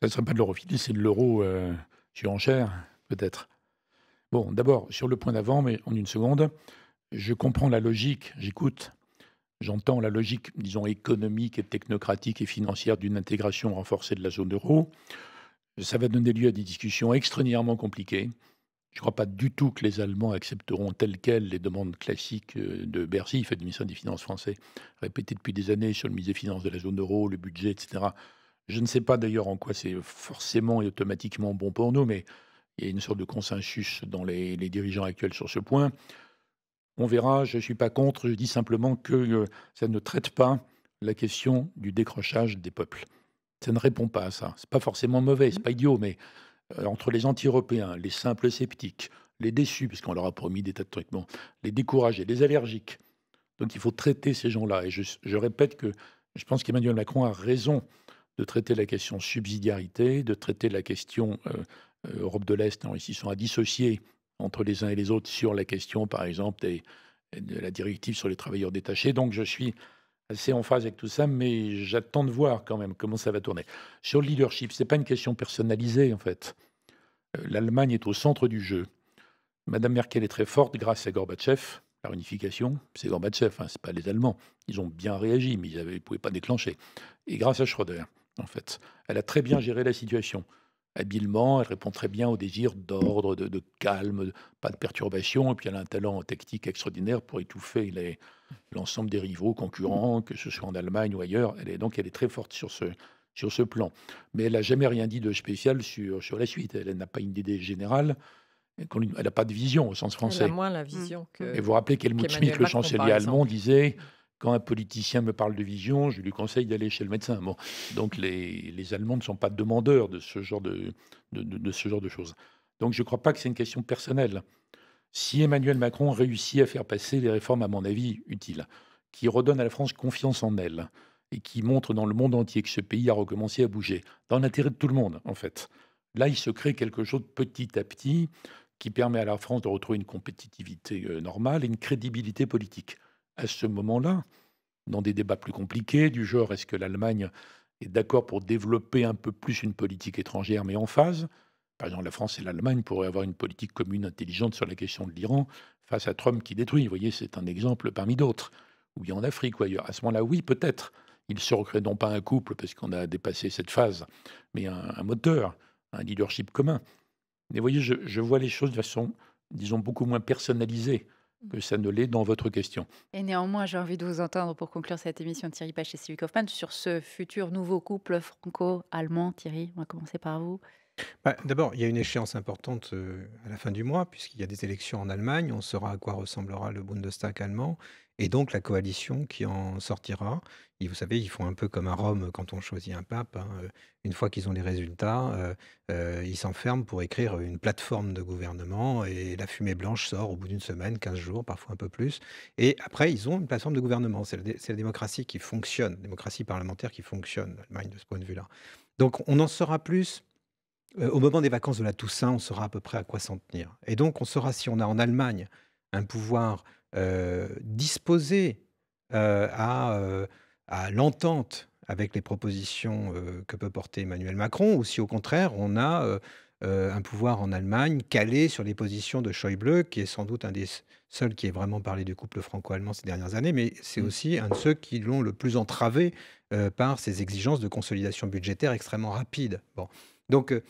Speaker 2: Ce ne serait pas de l'europhilie, c'est de l'euro euh, enchère, peut-être. Bon, d'abord, sur le point d'avant, mais en une seconde, je comprends la logique, j'écoute J'entends la logique, disons, économique et technocratique et financière d'une intégration renforcée de la zone euro. Ça va donner lieu à des discussions extraordinairement compliquées. Je ne crois pas du tout que les Allemands accepteront telles quelles les demandes classiques euh, de Bercy, fait du ministère des Finances français, répétées depuis des années sur le mise des Finances de la zone euro, le budget, etc. Je ne sais pas d'ailleurs en quoi c'est forcément et automatiquement bon pour nous, mais il y a une sorte de consensus dans les, les dirigeants actuels sur ce point. On verra, je ne suis pas contre, je dis simplement que euh, ça ne traite pas la question du décrochage des peuples. Ça ne répond pas à ça. C'est pas forcément mauvais, c'est pas idiot, mais euh, entre les anti-européens, les simples sceptiques, les déçus, parce qu'on leur a promis des tas de trucs, les découragés, les allergiques. Donc il faut traiter ces gens-là. Et je, répète que je pense qu'Emmanuel Macron a raison de traiter la question subsidiarité, de traiter la question euh, Europe de l'Est, en ici sont à dissocier entre les uns et les autres sur la question, par exemple, de la directive sur les travailleurs détachés. Donc je suis assez en phase avec tout ça, mais j'attends de voir quand même comment ça va tourner. Sur le leadership, ce n'est pas une question personnalisée, en fait. Euh, L'Allemagne est au centre du jeu. Madame Merkel est très forte grâce à Gorbatchev, la réunification. C'est Gorbatchev, hein, pas les Allemands. Ils ont bien réagi, mais ils ne pouvaient pas déclencher. Et grâce à Schröder, en fait. Elle a très bien géré la situation habilement, elle répond très bien aux désirs d'ordre, de, calme, pas de perturbation, et puis elle a un talent tactique extraordinaire pour étouffer l'ensemble des rivaux, concurrents, que ce soit en Allemagne ou ailleurs. Elle est, donc elle est très forte sur ce, sur ce plan. Mais elle n'a jamais rien dit de spécial sur, sur la suite. Elle, n'a pas une idée générale. Elle n'a pas de vision au sens français. moins
Speaker 5: la mmh. vision que. Et vous rappelez qu'Helmut Schmidt, le chancelier allemand,
Speaker 2: disait quand un politicien me parle de vision, je lui conseille d'aller chez le médecin. donc les, les, Allemands ne sont pas demandeurs de ce genre de, ce genre de choses. Donc je ne crois pas que c'est une question personnelle. Si Emmanuel Macron réussit à faire passer les réformes, à mon avis, utiles, qui redonnent à la France confiance en elle et qui montrent dans le monde entier que ce pays a recommencé à bouger, dans l'intérêt de tout le monde, en fait. Là, il se crée quelque chose petit à petit qui permet à la France de retrouver une compétitivité euh, normale et une crédibilité politique à ce moment-là, dans des débats plus compliqués, du genre est-ce que l'Allemagne est d'accord pour développer un peu plus une politique étrangère, mais en phase Par exemple, la France et l'Allemagne pourraient avoir une politique commune intelligente sur la question de l'Iran face à Trump qui détruit. Vous voyez, c'est un exemple parmi d'autres. Ou bien en Afrique ou ailleurs. À ce moment-là, oui, peut-être. Ils se recréent donc pas un couple, parce qu'on a dépassé cette phase, mais un, moteur, un leadership commun. Mais vous voyez, je, je vois les choses de façon, disons, beaucoup moins personnalisée que ça ne l'est dans votre question.
Speaker 1: Et néanmoins, j'ai envie de vous entendre pour conclure cette émission, Thierry Pache et Sylvie Kaufmann, sur ce futur nouveau couple franco-allemand. Thierry, on va commencer par vous.
Speaker 4: Bah, d'abord, il y a une échéance importante euh, à la fin du mois, puisqu'il y a des élections en Allemagne. On saura à quoi ressemblera le Bundestag allemand et donc la coalition qui en sortira. vous savez, ils font un peu comme à Rome quand on choisit un pape. Hein, euh, une fois qu'ils ont les résultats, euh, ils s'enferment pour écrire une plateforme de gouvernement et la fumée blanche sort au bout d'une semaine, 15 jours, parfois un peu plus. Et après, ils ont une plateforme de gouvernement. C'est la, la démocratie qui fonctionne, la démocratie parlementaire qui fonctionne, l'Allemagne de ce point de vue-là. Donc on en saura plus euh, au moment des vacances de la Toussaint, on saura à peu près à quoi s'en tenir. Et donc, on saura si on a en Allemagne un pouvoir euh, disposé euh, à, l'entente avec les propositions que peut porter Emmanuel Macron, ou si au contraire, on a un pouvoir en Allemagne calé sur les positions de Schäuble, qui est sans doute un des seuls qui ait vraiment parlé du couple franco-allemand ces dernières années, mais c'est mm. aussi un de ceux qui l'ont le plus entravé par ses exigences de consolidation budgétaire extrêmement rapide. Bon. Donc, euh,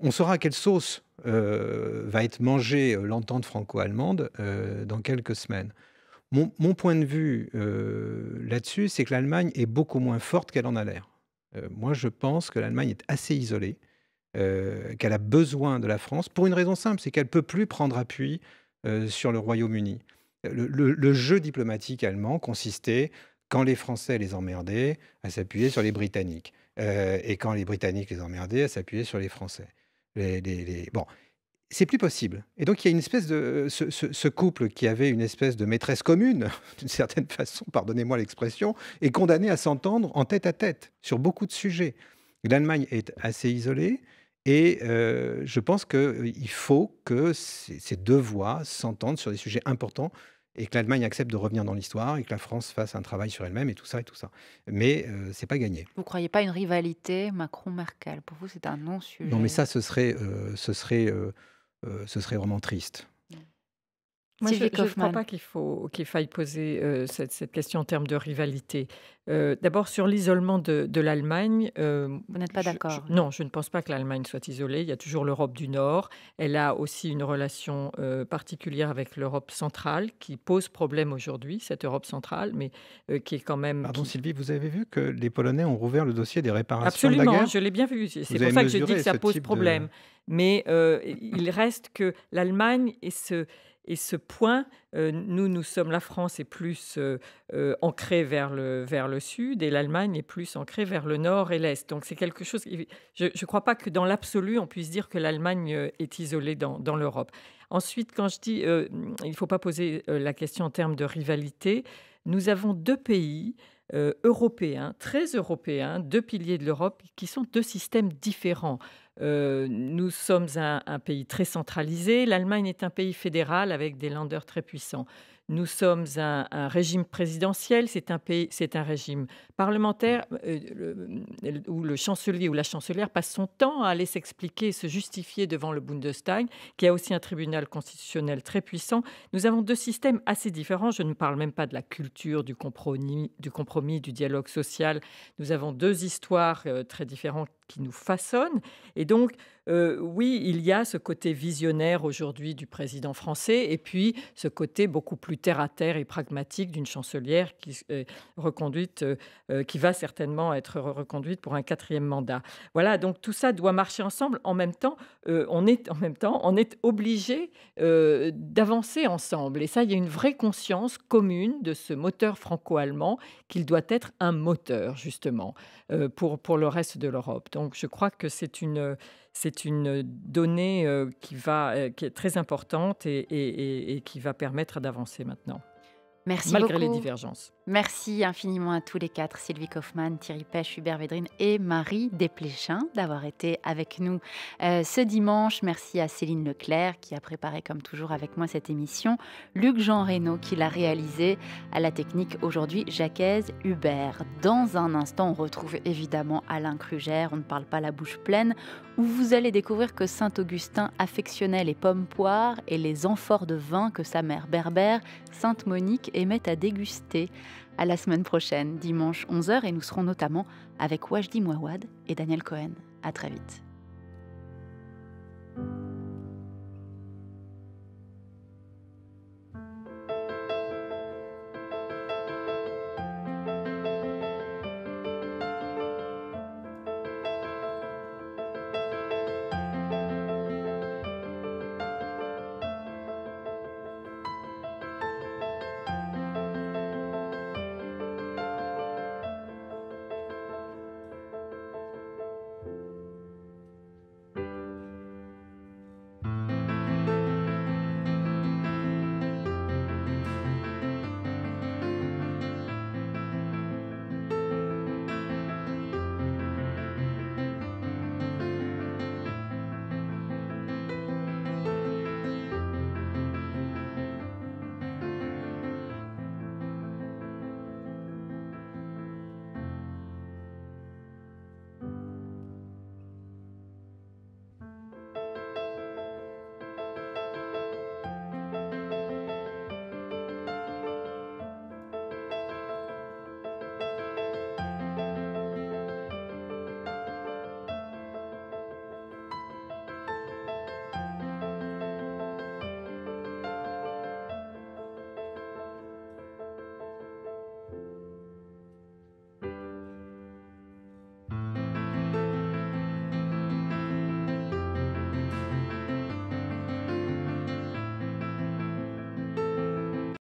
Speaker 4: on saura à quelle sauce euh, va être mangée euh, l'entente franco-allemande dans quelques semaines. Mon, point de vue là-dessus, c'est que l'Allemagne est beaucoup moins forte qu'elle en a l'air. moi, je pense que l'Allemagne est assez isolée, qu'elle a besoin de la France, pour une raison simple, c'est qu'elle ne peut plus prendre appui sur le Royaume-Uni. le jeu diplomatique allemand consistait quand les Français les emmerdaient, à s'appuyer sur les Britanniques. Euh, et quand les Britanniques les emmerdaient, à s'appuyer sur les Français. Les, les, Bon, c'est plus possible. Et donc, il y a une espèce de. Ce, couple qui avait une espèce de maîtresse commune, d'une certaine façon, pardonnez-moi l'expression, est condamné à s'entendre en tête à tête sur beaucoup de sujets. L'Allemagne est assez isolée. Et euh, je pense qu'il euh, faut que ces deux voix s'entendent sur des sujets importants et que l'Allemagne accepte de revenir dans l'histoire et que la France fasse un travail sur elle-même et tout ça et tout ça. Mais euh, c'est pas gagné.
Speaker 1: Vous ne croyez pas une rivalité Macron-Merkel Pour vous, c'est un non-sujet.
Speaker 5: Non, mais
Speaker 4: ça, ce serait, euh, ce serait, euh, ce serait vraiment triste.
Speaker 1: Moi, je ne crois pas
Speaker 5: qu'il faille poser euh, cette, question en termes de rivalité. Euh, d'abord sur l'isolement de, l'Allemagne. Euh, vous n'êtes pas d'accord Non, je ne pense pas que l'Allemagne soit isolée. Il y a toujours l'Europe du Nord. Elle a aussi une relation particulière avec l'Europe centrale qui pose problème aujourd'hui, cette Europe centrale, mais qui est quand même. Pardon
Speaker 4: Sylvie, vous avez vu que les Polonais ont rouvert le dossier des réparations Absolument, de la guerre je l'ai bien vu. C'est pour ça que je dis que ça pose problème.
Speaker 5: Mais il reste que l'Allemagne et ce et ce point, euh, nous, nous sommes, la France est plus euh, euh, ancrée vers le, vers le sud et l'Allemagne est plus ancrée vers le nord et l'est. Donc c'est quelque chose, je ne crois pas que dans l'absolu, on puisse dire que l'Allemagne est isolée dans, dans l'Europe. Ensuite, quand je dis, il ne faut pas poser la question en termes de rivalité, nous avons deux pays européens, très européens, deux piliers de l'Europe, qui sont deux systèmes différents. Euh, nous sommes un, pays très centralisé. L'Allemagne est un pays fédéral avec des landeurs très puissants. Nous sommes un, régime présidentiel, c'est un, pays, c'est un régime parlementaire euh, où le chancelier ou la chancelière passe son temps à aller s'expliquer se justifier devant le Bundestag, qui a aussi un tribunal constitutionnel très puissant. Nous avons deux systèmes assez différents. Je ne parle même pas de la culture, du compromis, du, compromis, du dialogue social. Nous avons deux histoires euh, très différentes qui nous façonne. Et donc, euh, oui, il y a ce côté visionnaire aujourd'hui du président français, et puis ce côté beaucoup plus terre-à-terre et pragmatique d'une chancelière qui, euh, reconduite, euh, qui va certainement être reconduite pour un quatrième mandat. Voilà, donc tout ça doit marcher ensemble. En même temps, on est en même temps, on est obligé d'avancer ensemble. Et ça, il y a une vraie conscience commune de ce moteur franco-allemand qu'il doit être un moteur justement. Euh, pour, le reste de l'Europe. Donc je crois que c'est une, donnée euh, qui, va, euh, qui est très importante et, qui va permettre d'avancer maintenant. Merci malgré les divergences.
Speaker 1: Merci infiniment à tous les quatre, Sylvie Kaufmann, Thierry Pêche, Hubert Védrine et Marie Desplechin d'avoir été avec nous euh, ce dimanche. Merci à Céline Leclerc qui a préparé comme toujours avec moi cette émission, Luc Jean Reynaud qui l'a réalisé à la technique aujourd'hui, Jacques Hubert. Dans un instant, on retrouve évidemment Alain Kruger, on ne parle pas la bouche pleine, où vous allez découvrir que Saint-Augustin affectionnait les pommes poires et les amphores de vin que sa mère berbère, Sainte Monique, aimait à déguster. À la semaine prochaine, dimanche 11h, et nous serons notamment avec Wajdi Mouawad et Daniel Cohen. À très vite.